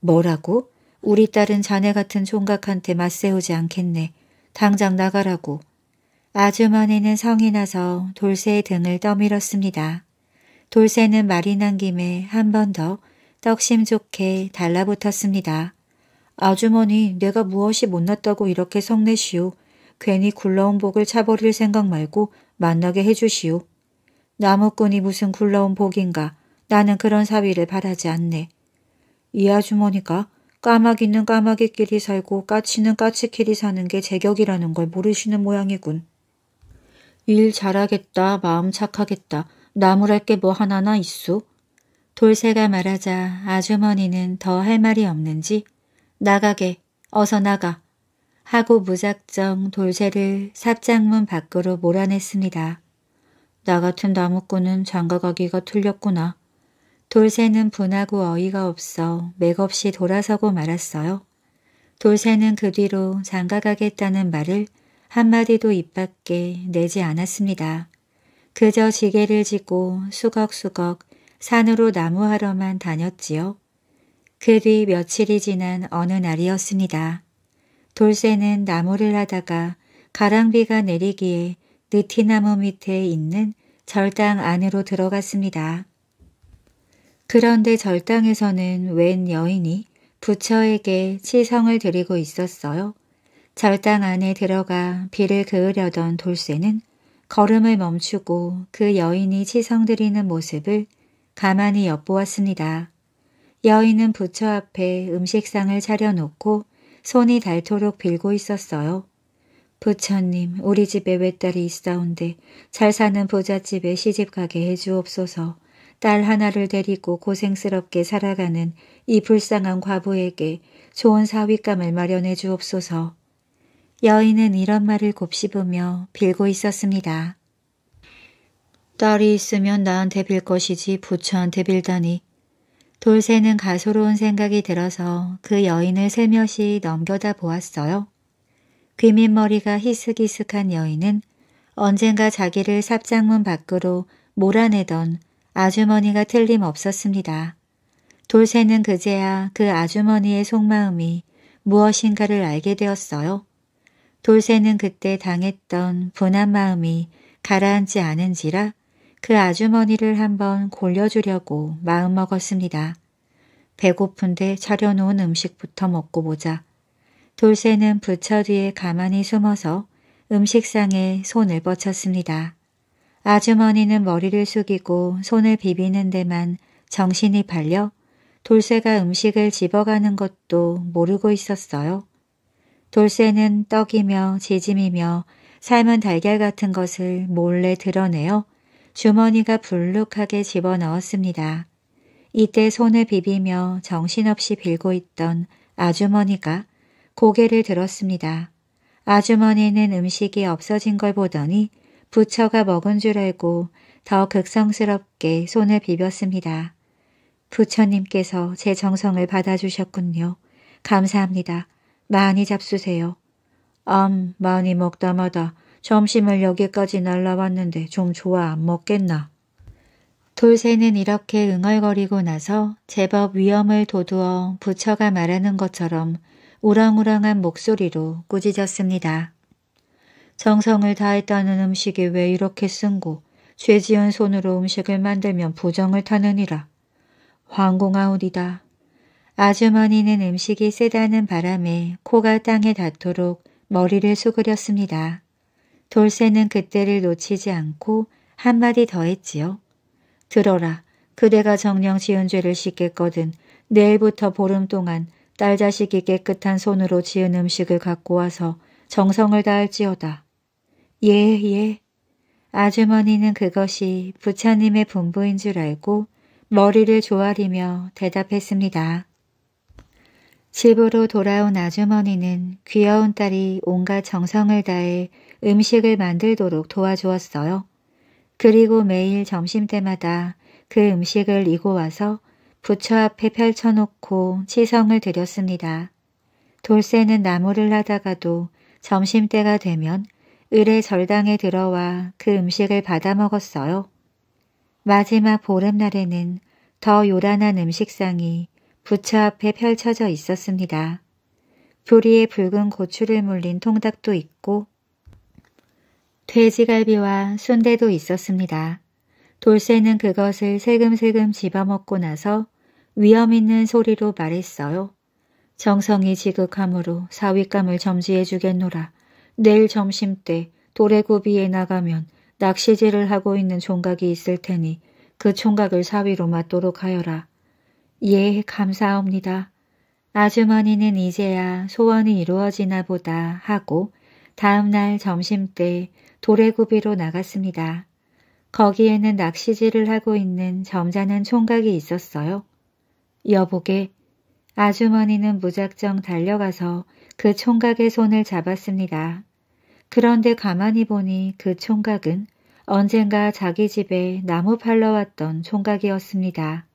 뭐라고? 우리 딸은 자네 같은 총각한테 맞세우지 않겠네. 당장 나가라고. 아주머니는 성이 나서 돌쇠의 등을 떠밀었습니다. 돌쇠는 말이 난 김에 한 번 더 떡심 좋게 달라붙었습니다. 아주머니, 내가 무엇이 못났다고 이렇게 성내시오. 괜히 굴러온 복을 차버릴 생각 말고 만나게 해주시오. 나무꾼이 무슨 굴러온 복인가 나는 그런 사위를 바라지 않네. 이 아주머니가 까마귀는 까마귀끼리 살고 까치는 까치끼리 사는 게 제격이라는 걸 모르시는 모양이군. 일 잘하겠다, 마음 착하겠다, 나무랄 게 뭐 하나나 있소? 돌쇠가 말하자 아주머니는 더 할 말이 없는지 나가게, 어서 나가, 하고 무작정 돌쇠를 삽장문 밖으로 몰아냈습니다. 나 같은 나무꾼은 장가가기가 틀렸구나. 돌쇠는 분하고 어이가 없어 맥없이 돌아서고 말았어요. 돌쇠는 그 뒤로 장가가겠다는 말을 한마디도 입 밖에 내지 않았습니다. 그저 지게를 짓고 수걱수걱 산으로 나무하러만 다녔지요. 그 뒤 며칠이 지난 어느 날이었습니다. 돌쇠는 나무를 하다가 가랑비가 내리기에 느티나무 밑에 있는 절당 안으로 들어갔습니다. 그런데 절당에서는 웬 여인이 부처에게 치성을 드리고 있었어요. 절당 안에 들어가 비를 그으려던 돌쇠는 걸음을 멈추고 그 여인이 치성 드리는 모습을 가만히 엿보았습니다. 여인은 부처 앞에 음식상을 차려놓고 손이 닳도록 빌고 있었어요. 부처님, 우리 집에 외딸이 있사온데 잘 사는 부잣집에 시집가게 해주옵소서. 딸 하나를 데리고 고생스럽게 살아가는 이 불쌍한 과부에게 좋은 사위감을 마련해 주옵소서. 여인은 이런 말을 곱씹으며 빌고 있었습니다. 딸이 있으면 나한테 빌 것이지 부처한테 빌다니 돌쇠는 가소로운 생각이 들어서 그 여인을 살며시 넘겨다 보았어요. 귀밑머리가 희스기스한 여인은 언젠가 자기를 삽장문 밖으로 몰아내던 아주머니가 틀림없었습니다. 돌쇠는 그제야 그 아주머니의 속마음이 무엇인가를 알게 되었어요. 돌쇠는 그때 당했던 분한 마음이 가라앉지 않은지라 그 아주머니를 한번 골려주려고 마음먹었습니다. 배고픈데 차려놓은 음식부터 먹고 보자. 돌쇠는 부처 뒤에 가만히 숨어서 음식상에 손을 뻗쳤습니다. 아주머니는 머리를 숙이고 손을 비비는 데만 정신이 팔려 돌쇠가 음식을 집어가는 것도 모르고 있었어요. 돌쇠는 떡이며 지짐이며 삶은 달걀 같은 것을 몰래 드러내어 주머니가 불룩하게 집어넣었습니다. 이때 손을 비비며 정신없이 빌고 있던 아주머니가 고개를 들었습니다. 아주머니는 음식이 없어진 걸 보더니 부처가 먹은 줄 알고 더 극성스럽게 손을 비볐습니다. 부처님께서 제 정성을 받아주셨군요. 감사합니다. 많이 잡수세요. 엄, 많이 먹다 마다 점심을 여기까지 날라왔는데 좀 좋아 안 먹겠나. 돌새는 이렇게 응얼거리고 나서 제법 위험을 도두어 부처가 말하는 것처럼 우렁우렁한 목소리로 꾸짖었습니다. 정성을 다했다는 음식이 왜 이렇게 쓴고 죄지은 손으로 음식을 만들면 부정을 타느니라. 황공하오리다. 아주머니는 음식이 세다는 바람에 코가 땅에 닿도록 머리를 수그렸습니다. 돌쇠는 그때를 놓치지 않고 한마디 더 했지요. 들어라. 그대가 정령 지은 죄를 씻겠거든 내일부터 보름 동안 딸 자식이 깨끗한 손으로 지은 음식을 갖고 와서 정성을 다할지어다. 예, 예. 아주머니는 그것이 부처님의 분부인 줄 알고 머리를 조아리며 대답했습니다. 집으로 돌아온 아주머니는 귀여운 딸이 온갖 정성을 다해 음식을 만들도록 도와주었어요. 그리고 매일 점심때마다 그 음식을 이고 와서 부처 앞에 펼쳐놓고 치성을 드렸습니다. 돌쇠는 나무를 하다가도 점심때가 되면 을의 절당에 들어와 그 음식을 받아 먹었어요. 마지막 보름날에는 더 요란한 음식상이 부처 앞에 펼쳐져 있었습니다. 부리에 붉은 고추를 물린 통닭도 있고 돼지갈비와 순대도 있었습니다. 돌쇠는 그것을 슬금슬금 집어먹고 나서 위험 있는 소리로 말했어요. 정성이 지극함으로 사윗감을 점지해 주겠노라. 내일 점심때 도래구비에 나가면 낚시질을 하고 있는 총각이 있을 테니 그 총각을 사위로 맡도록 하여라. 예, 감사합니다. 아주머니는 이제야 소원이 이루어지나 보다 하고 다음날 점심때 도래구비로 나갔습니다. 거기에는 낚시질을 하고 있는 점잖은 총각이 있었어요. 여보게 아주머니는 무작정 달려가서 그 총각의 손을 잡았습니다. 그런데 가만히 보니 그 총각은 언젠가 자기 집에 나무 팔러 왔던 총각이었습니다.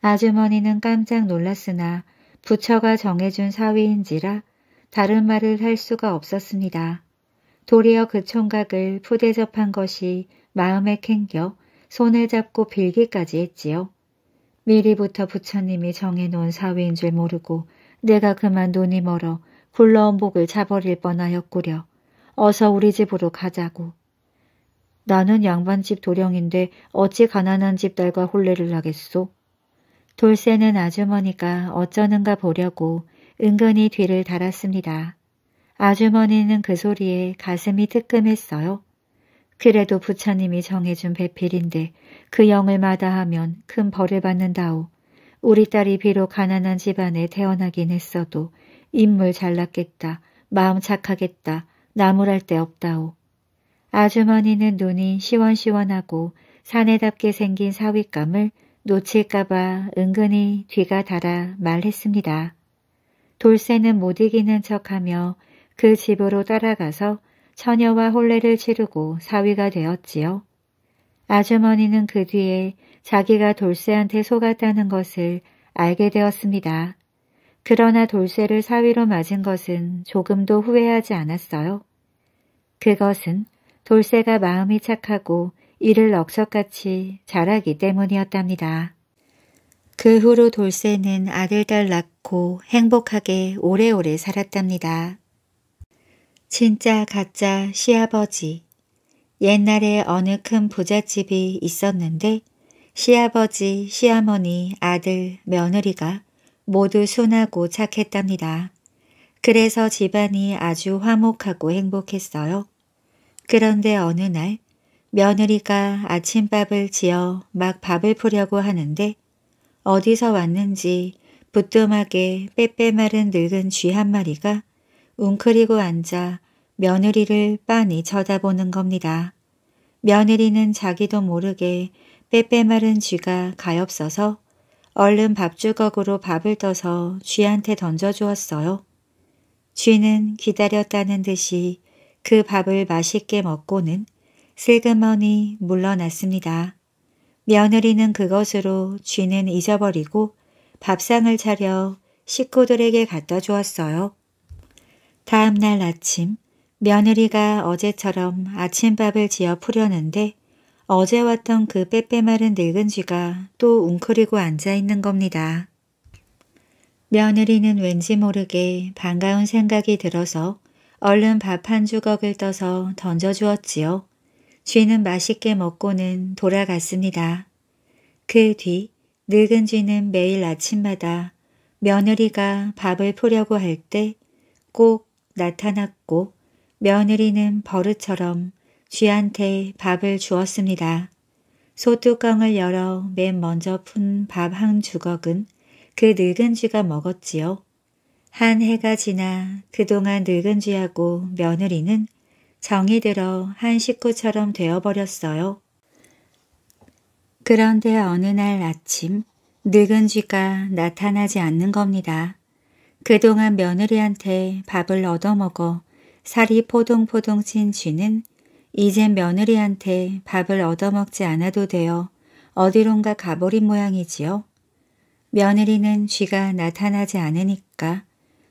아주머니는 깜짝 놀랐으나 부처가 정해준 사위인지라 다른 말을 할 수가 없었습니다. 도리어 그 총각을 푸대접한 것이 마음에 캥겨 손을 잡고 빌기까지 했지요. 미리부터 부처님이 정해놓은 사위인 줄 모르고 내가 그만 눈이 멀어 굴러온 복을 차버릴 뻔하였구려. 어서 우리 집으로 가자고. 나는 양반집 도령인데 어찌 가난한 집 딸과 혼례를 하겠소? 돌쇠는 아주머니가 어쩌는가 보려고 은근히 뒤를 달았습니다. 아주머니는 그 소리에 가슴이 뜨끔했어요. 그래도 부처님이 정해준 배필인데 그 영을 마다하면 큰 벌을 받는다오. 우리 딸이 비록 가난한 집안에 태어나긴 했어도 인물 잘났겠다, 마음 착하겠다, 나무랄 데 없다오. 아주머니는 눈이 시원시원하고 사내답게 생긴 사윗감을 놓칠까봐 은근히 뒤가 달아 말했습니다. 돌쇠는 못 이기는 척하며 그 집으로 따라가서 처녀와 혼례를 치르고 사위가 되었지요. 아주머니는 그 뒤에 자기가 돌쇠한테 속았다는 것을 알게 되었습니다. 그러나 돌쇠를 사위로 맞은 것은 조금도 후회하지 않았어요. 그것은 돌쇠가 마음이 착하고 이를 넉석같이 잘하기 때문이었답니다. 그 후로 돌쇠는 아들딸 낳고 행복하게 오래오래 살았답니다. 진짜 가짜 시아버지 옛날에 어느 큰 부잣집이 있었는데 시아버지, 시어머니 아들, 며느리가 모두 순하고 착했답니다. 그래서 집안이 아주 화목하고 행복했어요. 그런데 어느 날 며느리가 아침밥을 지어 막 밥을 푸려고 하는데 어디서 왔는지 부뚜막에 빼빼마른 늙은 쥐 한 마리가 웅크리고 앉아 며느리를 빤히 쳐다보는 겁니다. 며느리는 자기도 모르게 빼빼마른 쥐가 가엾어서 얼른 밥주걱으로 밥을 떠서 쥐한테 던져주었어요. 쥐는 기다렸다는 듯이 그 밥을 맛있게 먹고는 슬그머니 물러났습니다. 며느리는 그것으로 쥐는 잊어버리고 밥상을 차려 식구들에게 갖다 주었어요. 다음 날 아침 며느리가 어제처럼 아침밥을 지어 푸려는데 어제 왔던 그 빼빼마른 늙은 쥐가 또 웅크리고 앉아있는 겁니다. 며느리는 왠지 모르게 반가운 생각이 들어서 얼른 밥 한 주걱을 떠서 던져주었지요. 쥐는 맛있게 먹고는 돌아갔습니다. 그 뒤 늙은 쥐는 매일 아침마다 며느리가 밥을 푸려고 할때꼭 나타났고 며느리는 버릇처럼 쥐한테 밥을 주었습니다. 소뚜껑을 열어 맨 먼저 푼 밥 한 주걱은 그 늙은 쥐가 먹었지요. 한 해가 지나 그동안 늙은 쥐하고 며느리는 정이 들어 한 식구처럼 되어버렸어요. 그런데 어느 날 아침 늙은 쥐가 나타나지 않는 겁니다. 그동안 며느리한테 밥을 얻어먹어 살이 포동포동 친 쥐는 이젠 며느리한테 밥을 얻어먹지 않아도 되어 어디론가 가버린 모양이지요. 며느리는 쥐가 나타나지 않으니까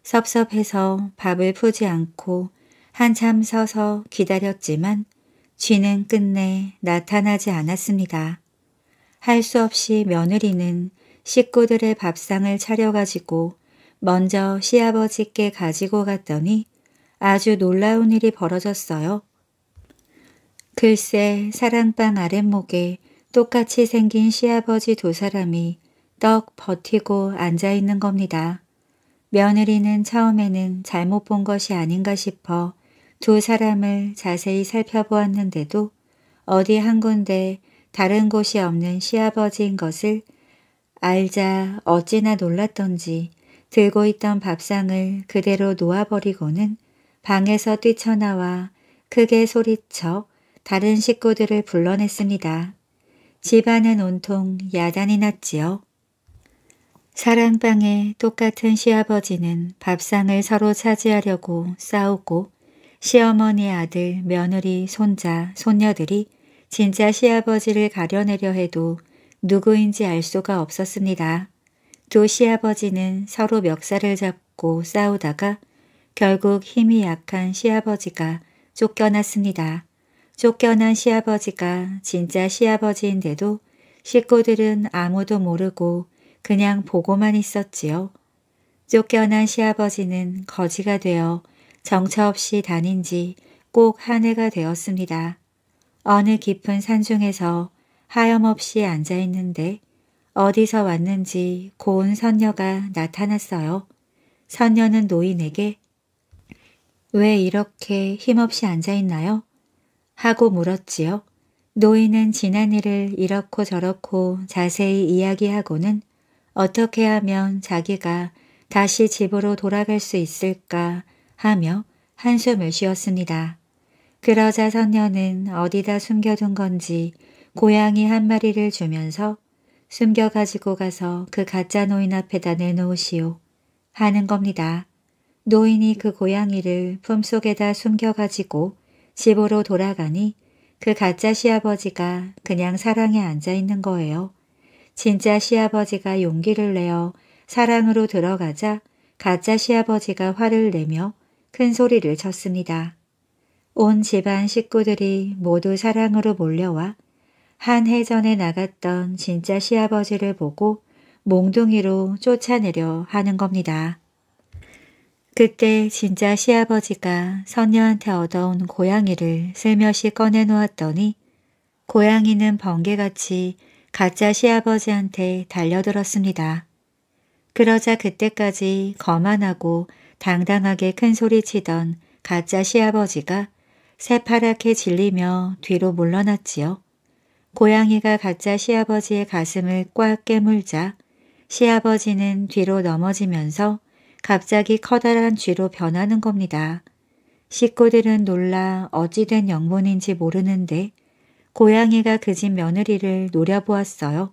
섭섭해서 밥을 푸지 않고 한참 서서 기다렸지만 쥐는 끝내 나타나지 않았습니다. 할 수 없이 며느리는 식구들의 밥상을 차려가지고 먼저 시아버지께 가지고 갔더니 아주 놀라운 일이 벌어졌어요. 글쎄 사랑방 아랫목에 똑같이 생긴 시아버지 두 사람이 떡 버티고 앉아있는 겁니다. 며느리는 처음에는 잘못 본 것이 아닌가 싶어 두 사람을 자세히 살펴보았는데도 어디 한 군데 다른 곳이 없는 시아버지인 것을 알자 어찌나 놀랐던지 들고 있던 밥상을 그대로 놓아버리고는 방에서 뛰쳐나와 크게 소리쳐 다른 식구들을 불러냈습니다. 집안은 온통 야단이 났지요. 사랑방에 똑같은 시아버지는 밥상을 서로 차지하려고 싸우고 시어머니 아들, 며느리, 손자, 손녀들이 진짜 시아버지를 가려내려 해도 누구인지 알 수가 없었습니다. 조시 아버지는 서로 멱살을 잡고 싸우다가 결국 힘이 약한 시아버지가 쫓겨났습니다. 쫓겨난 시아버지가 진짜 시아버지인데도 식구들은 아무도 모르고 그냥 보고만 있었지요. 쫓겨난 시아버지는 거지가 되어 정처 없이 다닌 지 꼭 한 해가 되었습니다. 어느 깊은 산중에서 하염없이 앉아있는데 어디서 왔는지 고운 선녀가 나타났어요. 선녀는 노인에게 왜 이렇게 힘없이 앉아있나요? 하고 물었지요. 노인은 지난 일을 이렇고 저렇고 자세히 이야기하고는 어떻게 하면 자기가 다시 집으로 돌아갈 수 있을까 하며 한숨을 쉬었습니다. 그러자 선녀는 어디다 숨겨둔 건지 고양이 한 마리를 주면서 숨겨 가지고 가서 그 가짜 노인 앞에다 내놓으시오 하는 겁니다. 노인이 그 고양이를 품속에다 숨겨 가지고 집으로 돌아가니 그 가짜 시아버지가 그냥 사랑에 앉아 있는 거예요. 진짜 시아버지가 용기를 내어 사랑으로 들어가자 가짜 시아버지가 화를 내며 큰 소리를 쳤습니다. 온 집안 식구들이 모두 사랑으로 몰려와 한 해전에 나갔던 진짜 시아버지를 보고 몽둥이로 쫓아내려 하는 겁니다. 그때 진짜 시아버지가 선녀한테 얻어온 고양이를 슬며시 꺼내놓았더니 고양이는 번개같이 가짜 시아버지한테 달려들었습니다. 그러자 그때까지 거만하고 당당하게 큰소리치던 가짜 시아버지가 새파랗게 질리며 뒤로 물러났지요. 고양이가 가짜 시아버지의 가슴을 꽉 깨물자 시아버지는 뒤로 넘어지면서 갑자기 커다란 쥐로 변하는 겁니다. 식구들은 놀라 어찌된 영문인지 모르는데 고양이가 그 집 며느리를 노려보았어요.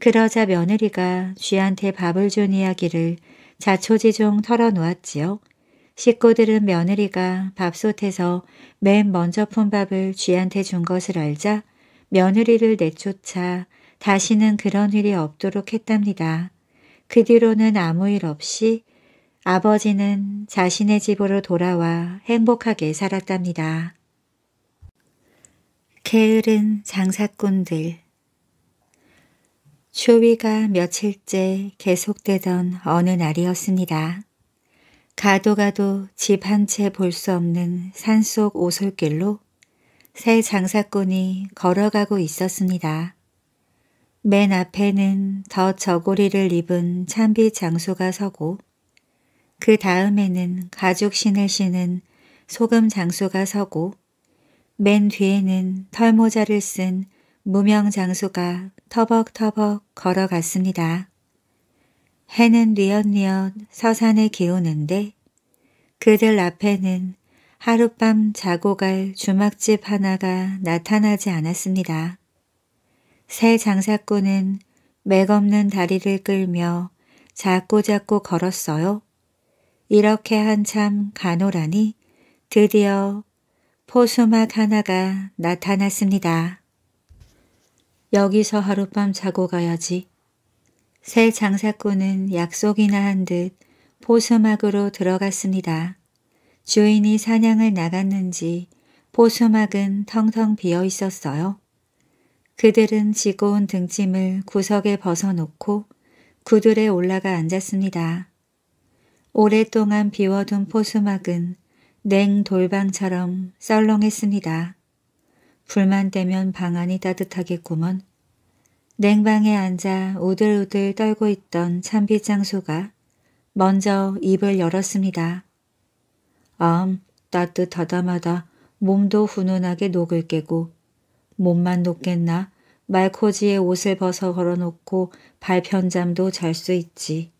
그러자 며느리가 쥐한테 밥을 준 이야기를 자초지종 털어놓았지요. 식구들은 며느리가 밥솥에서 맨 먼저 푼 밥을 쥐한테 준 것을 알자 며느리를 내쫓아 다시는 그런 일이 없도록 했답니다. 그 뒤로는 아무 일 없이 아버지는 자신의 집으로 돌아와 행복하게 살았답니다. 게으른 장사꾼들 추위가 며칠째 계속되던 어느 날이었습니다. 가도 가도 집 한 채 볼 수 없는 산속 오솔길로 새 장사꾼이 걸어가고 있었습니다. 맨 앞에는 더 저고리를 입은 참비 장수가 서고 그 다음에는 가죽 신을 신은 소금 장수가 서고 맨 뒤에는 털모자를 쓴 무명 장수가 터벅터벅 걸어갔습니다. 해는 뉘엿뉘엿 서산에 기우는데 그들 앞에는 하룻밤 자고 갈 주막집 하나가 나타나지 않았습니다. 새 장사꾼은 맥없는 다리를 끌며 자꾸자꾸 걸었어요. 이렇게 한참 가노라니 드디어 포수막 하나가 나타났습니다. 여기서 하룻밤 자고 가야지. 새 장사꾼은 약속이나 한 듯 포수막으로 들어갔습니다. 주인이 사냥을 나갔는지 포수막은 텅텅 비어 있었어요. 그들은 지고 온 등짐을 구석에 벗어놓고 구들에 올라가 앉았습니다. 오랫동안 비워둔 포수막은 냉 돌방처럼 썰렁했습니다. 불만 떼면 방안이 따뜻하겠구먼. 냉방에 앉아 우들우들 떨고 있던 참비 장소가 먼저 입을 열었습니다. 암 따뜻하다마다 몸도 훈훈하게 녹을 깨고 몸만 녹겠나 말코지에 옷을 벗어 걸어놓고 발편잠도 잘 수 있지.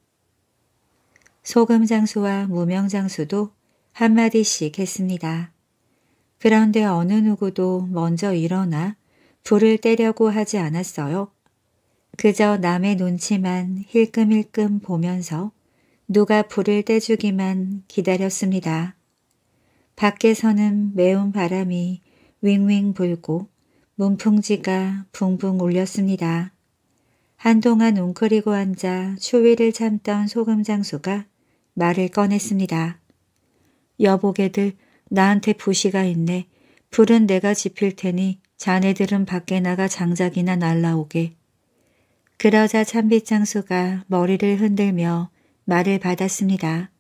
소금장수와 무명장수도 한마디씩 했습니다. 그런데 어느 누구도 먼저 일어나 불을 떼려고 하지 않았어요. 그저 남의 눈치만 힐끔힐끔 보면서 누가 불을 떼주기만 기다렸습니다. 밖에서는 매운 바람이 윙윙 불고 문풍지가 붕붕 울렸습니다. 한동안 웅크리고 앉아 추위를 참던 소금 장수가 말을 꺼냈습니다. 여보게들 나한테 부시가 있네. 불은 내가 지필 테니 자네들은 밖에 나가 장작이나 날라오게. 그러자 참빗장수가 머리를 흔들며 말을 받았습니다.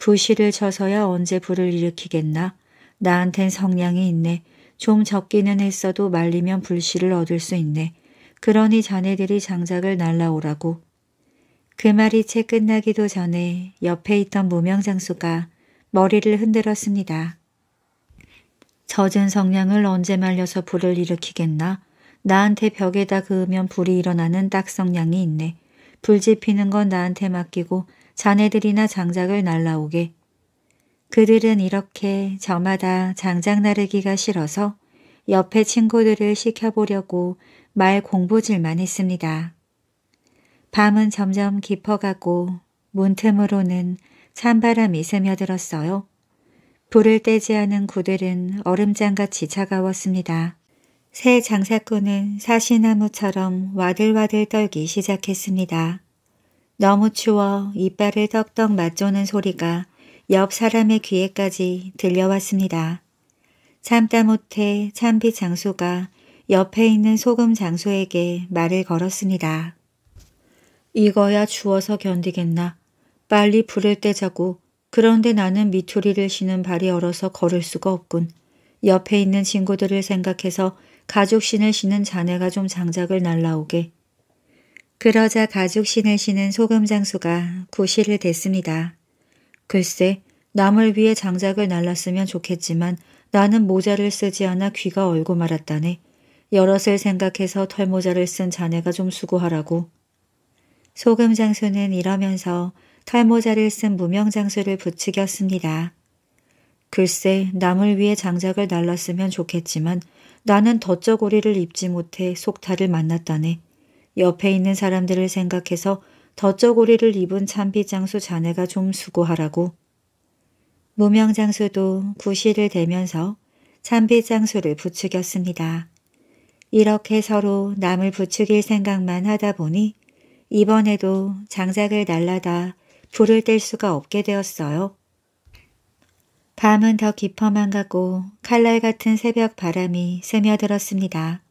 부시를 쳐서야 언제 불을 일으키겠나. 나한텐 성량이 있네. 좀 적기는 했어도 말리면 불씨를 얻을 수 있네. 그러니 자네들이 장작을 날라오라고. 그 말이 채 끝나기도 전에 옆에 있던 무명장수가 머리를 흔들었습니다. 젖은 성냥을 언제 말려서 불을 일으키겠나? 나한테 벽에다 그으면 불이 일어나는 딱성냥이 있네. 불 지피는 건 나한테 맡기고 자네들이나 장작을 날라오게. 그들은 이렇게 저마다 장작 나르기가 싫어서 옆에 친구들을 시켜보려고 말 공부질만 했습니다. 밤은 점점 깊어가고 문틈으로는 찬바람이 스며들었어요. 불을 떼지 않은 구들은 얼음장같이 차가웠습니다. 새 장사꾼은 사시나무처럼 와들와들 떨기 시작했습니다. 너무 추워 이빨을 떡떡 맞조는 소리가 옆 사람의 귀에까지 들려왔습니다. 참다 못해 참비 장소가 옆에 있는 소금 장소에게 말을 걸었습니다. 이거야 주워서 견디겠나. 빨리 부를 때 자고 그런데 나는 미투리를 신은 발이 얼어서 걸을 수가 없군. 옆에 있는 친구들을 생각해서 가죽신을 신은 자네가 좀 장작을 날라오게. 그러자 가죽 신을 신은 소금 장수가 구실을 댔습니다. 글쎄 남을 위해 장작을 날랐으면 좋겠지만 나는 모자를 쓰지 않아 귀가 얼고 말았다네. 여럿을 생각해서 털모자를 쓴 자네가 좀 수고하라고. 소금 장수는 이러면서 털모자를 쓴 무명 장수를 부추겼습니다. 글쎄 남을 위해 장작을 날랐으면 좋겠지만 나는 덧저고리를 입지 못해 속타를 만났다네. 옆에 있는 사람들을 생각해서 덧저고리를 입은 참비장수 자네가 좀 수고하라고. 무명장수도 구실을 대면서 참비장수를 부추겼습니다. 이렇게 서로 남을 부추길 생각만 하다 보니 이번에도 장작을 날라다 불을 뗄 수가 없게 되었어요. 밤은 더 깊어만 가고 칼날 같은 새벽 바람이 스며들었습니다.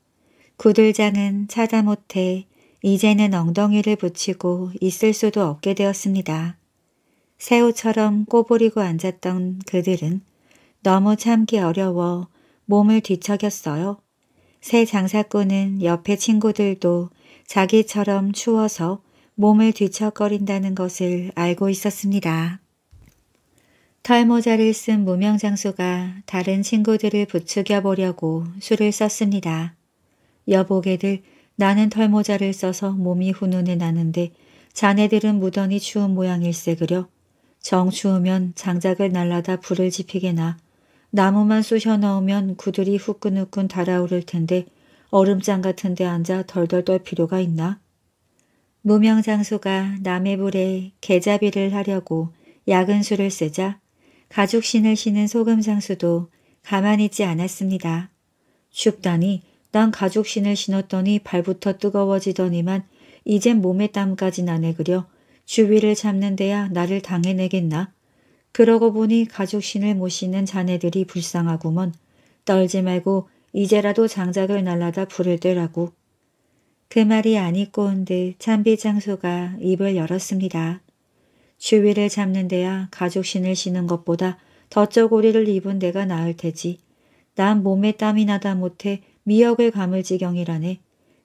구들장은 차다 못해 이제는 엉덩이를 붙이고 있을 수도 없게 되었습니다. 새우처럼 꼬부리고 앉았던 그들은 너무 참기 어려워 몸을 뒤척였어요. 새 장사꾼은 옆에 친구들도 자기처럼 추워서 몸을 뒤척거린다는 것을 알고 있었습니다. 털모자를 쓴 무명장수가 다른 친구들을 부추겨 보려고 술을 썼습니다. 여보게들 나는 털모자를 써서 몸이 훈훈해 나는데 자네들은 무던히 추운 모양일세 그려. 정 추우면 장작을 날라다 불을 지피게나. 나무만 쑤셔 넣으면 구들이 후끈후끈 달아오를 텐데 얼음장 같은 데 앉아 덜덜 떨 필요가 있나? 무명장수가 남의 불에 개잡이를 하려고 야근수를 쓰자 가죽신을 신은 소금장수도 가만히 있지 않았습니다. 춥다니 난 가죽 신을 신었더니 발부터 뜨거워지더니만 이젠 몸에 땀까지 나네 그려 주위를 잡는 데야 나를 당해내겠나. 그러고 보니 가죽 신을 모시는 자네들이 불쌍하구먼. 떨지 말고 이제라도 장작을 날라다 불을 떼라고. 그 말이 아니꼬온 데 참비 장소가 입을 열었습니다. 주위를 잡는 데야 가죽 신을 신은 것보다 더쩌고리를 입은 데가 나을 테지. 난 몸에 땀이 나다 못해 미역을 감을 지경이라네.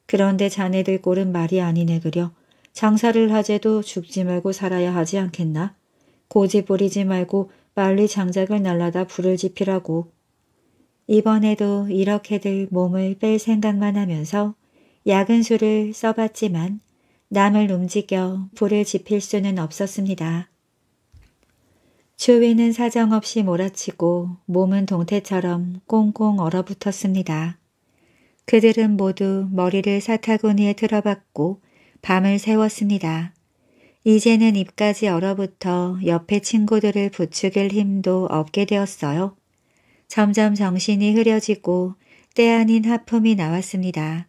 그런데 자네들 꼴은 말이 아니네 그려. 장사를 하재도 죽지 말고 살아야 하지 않겠나? 고집 부리지 말고 빨리 장작을 날라다 불을 지피라고. 이번에도 이렇게들 몸을 뺄 생각만 하면서 약은 술을 써봤지만 남을 움직여 불을 지필 수는 없었습니다. 주위는 사정없이 몰아치고 몸은 동태처럼 꽁꽁 얼어붙었습니다. 그들은 모두 머리를 사타구니에 틀어박고 밤을 새웠습니다. 이제는 입까지 얼어붙어 옆에 친구들을 부추길 힘도 없게 되었어요. 점점 정신이 흐려지고 때 아닌 하품이 나왔습니다.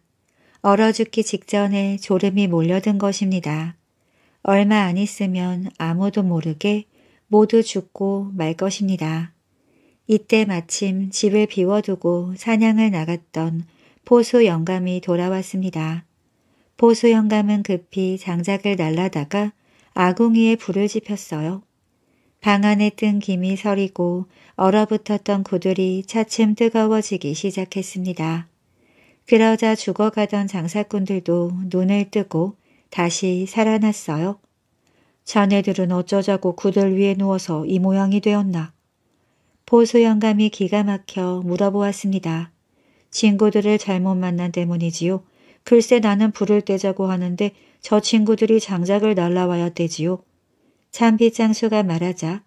얼어 죽기 직전에 졸음이 몰려든 것입니다. 얼마 안 있으면 아무도 모르게 모두 죽고 말 것입니다. 이때 마침 집을 비워두고 사냥을 나갔던 포수 영감이 돌아왔습니다. 포수 영감은 급히 장작을 날라다가 아궁이에 불을 지폈어요. 방 안에 뜬 김이 서리고 얼어붙었던 구들이 차츰 뜨거워지기 시작했습니다. 그러자 죽어가던 장사꾼들도 눈을 뜨고 다시 살아났어요. 자네들은 어쩌자고 구들 위에 누워서 이 모양이 되었나? 보수 영감이 기가 막혀 물어보았습니다. 친구들을 잘못 만난 때문이지요. 글쎄 나는 불을 떼자고 하는데 저 친구들이 장작을 날라와야 되지요. 참비장수가 말하자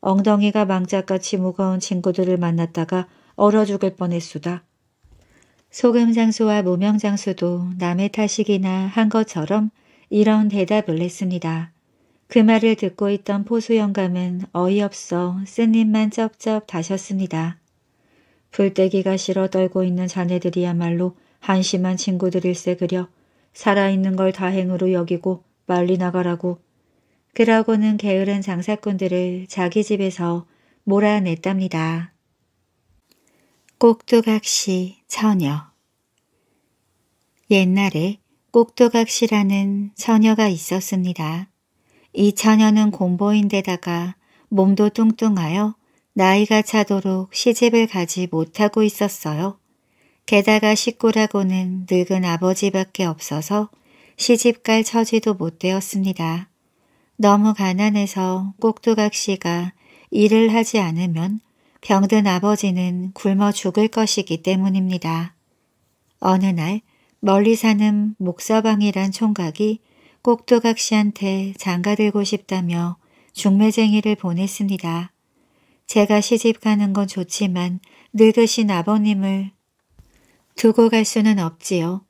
엉덩이가 망작같이 무거운 친구들을 만났다가 얼어 죽을 뻔했수다. 소금장수와 무명장수도 남의 탓이기나 한 것처럼 이런 대답을 했습니다. 그 말을 듣고 있던 포수 영감은 어이없어 쓴 입만 쩝쩝 다셨습니다. 불떼기가 싫어 떨고 있는 자네들이야말로 한심한 친구들일세 그려 살아있는 걸 다행으로 여기고 빨리 나가라고. 그러고는 게으른 장사꾼들을 자기 집에서 몰아냈답니다. 꼭두각시 처녀 옛날에 꼭두각시라는 처녀가 있었습니다. 이 처녀는 공보인데다가 몸도 뚱뚱하여 나이가 차도록 시집을 가지 못하고 있었어요. 게다가 식구라고는 늙은 아버지밖에 없어서 시집갈 처지도 못 되었습니다. 너무 가난해서 꼭두각시가 일을 하지 않으면 병든 아버지는 굶어 죽을 것이기 때문입니다. 어느 날 멀리 사는 목서방이란 총각이 꼭두각시한테 장가들고 싶다며 중매쟁이를 보냈습니다. 제가 시집 가는 건 좋지만 늙으신 아버님을 두고 갈 수는 없지요.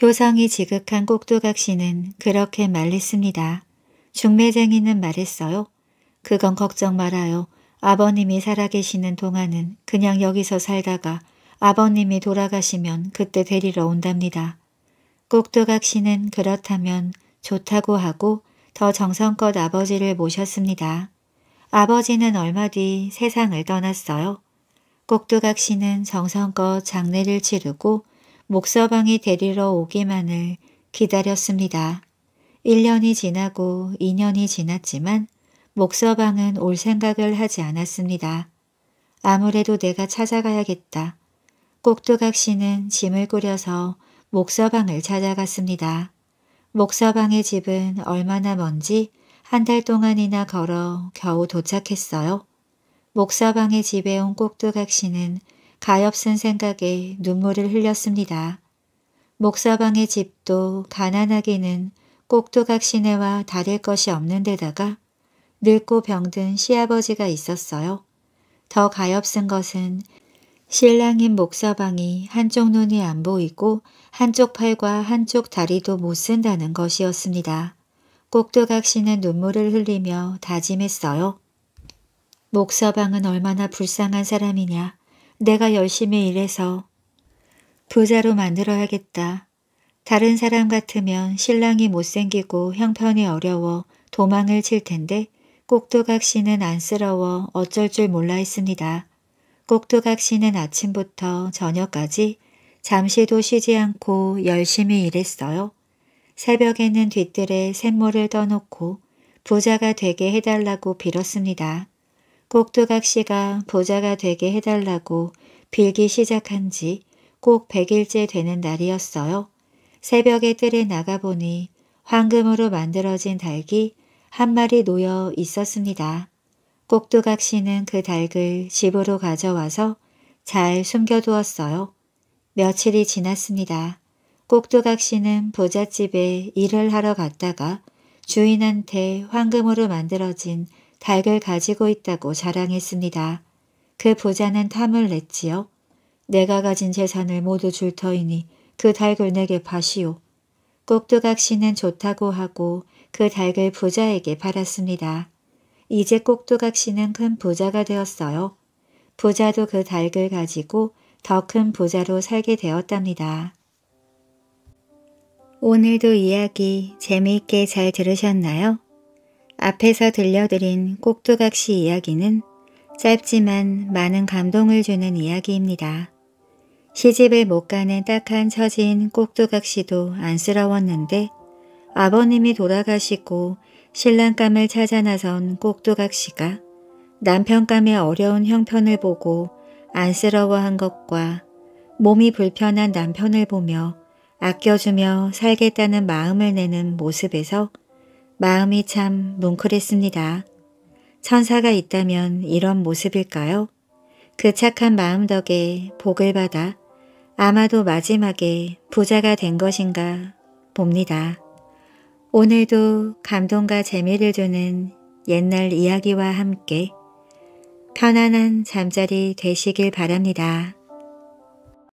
효성이 지극한 꼭두각 시는 그렇게 말했습니다 중매쟁이는 말했어요. 그건 걱정 말아요. 아버님이 살아계시는 동안은 그냥 여기서 살다가 아버님이 돌아가시면 그때 데리러 온답니다. 꼭두각 시는 그렇다면 좋다고 하고 더 정성껏 아버지를 모셨습니다. 아버지는 얼마 뒤 세상을 떠났어요. 꼭두각 씨는 정성껏 장례를 치르고 목서방이 데리러 오기만을 기다렸습니다. 1년이 지나고 2년이 지났지만 목서방은 올 생각을 하지 않았습니다. 아무래도 내가 찾아가야겠다. 꼭두각 씨는 짐을 꾸려서 목서방을 찾아갔습니다. 목서방의 집은 얼마나 먼지 한달 동안이나 걸어 겨우 도착했어요. 목사방의 집에 온 꼭두각 씨는 가엾은 생각에 눈물을 흘렸습니다. 목사방의 집도 가난하기는 꼭두각 시내와 다를 것이 없는 데다가 늙고 병든 시아버지가 있었어요. 더 가엾은 것은 신랑인 목사방이 한쪽 눈이 안 보이고 한쪽 팔과 한쪽 다리도 못 쓴다는 것이었습니다. 꼭두각 씨는 눈물을 흘리며 다짐했어요. 목서방은 얼마나 불쌍한 사람이냐. 내가 열심히 일해서 부자로 만들어야겠다. 다른 사람 같으면 신랑이 못생기고 형편이 어려워 도망을 칠 텐데 꼭두각 씨는 안쓰러워 어쩔 줄 몰라 했습니다. 꼭두각 씨는 아침부터 저녁까지 잠시도 쉬지 않고 열심히 일했어요. 새벽에는 뒤뜰에 샘물을 떠놓고 부자가 되게 해달라고 빌었습니다. 꼭두각 씨가 부자가 되게 해달라고 빌기 시작한 지 꼭백일째 되는 날이었어요. 새벽에 뜰에 나가보니 황금으로 만들어진 닭이 한 마리 놓여 있었습니다. 꼭두각 씨는 그 닭을 집으로 가져와서 잘 숨겨두었어요. 며칠이 지났습니다. 꼭두각 씨는 부잣집에 일을 하러 갔다가 주인한테 황금으로 만들어진 닭을 가지고 있다고 자랑했습니다. 그 부자는 탐을 냈지요. 내가 가진 재산을 모두 줄 터이니 그 닭을 내게 파시오. 꼭두각 씨는 좋다고 하고 그 닭을 부자에게 팔았습니다. 이제 꼭두각 씨는 큰 부자가 되었어요. 부자도 그 닭을 가지고 더 큰 부자로 살게 되었답니다. 오늘도 이야기 재미있게 잘 들으셨나요? 앞에서 들려드린 꼭두각시 이야기는 짧지만 많은 감동을 주는 이야기입니다. 시집을 못 가는 딱한 처지인 꼭두각시도 안쓰러웠는데 아버님이 돌아가시고 신랑감을 찾아 나선 꼭두각시가 남편감의 어려운 형편을 보고 안쓰러워한 것과 몸이 불편한 남편을 보며 아껴주며 살겠다는 마음을 내는 모습에서 마음이 참 뭉클했습니다. 천사가 있다면 이런 모습일까요? 그 착한 마음 덕에 복을 받아 아마도 마지막에 부자가 된 것인가 봅니다. 오늘도 감동과 재미를 주는 옛날 이야기와 함께 편안한 잠자리 되시길 바랍니다.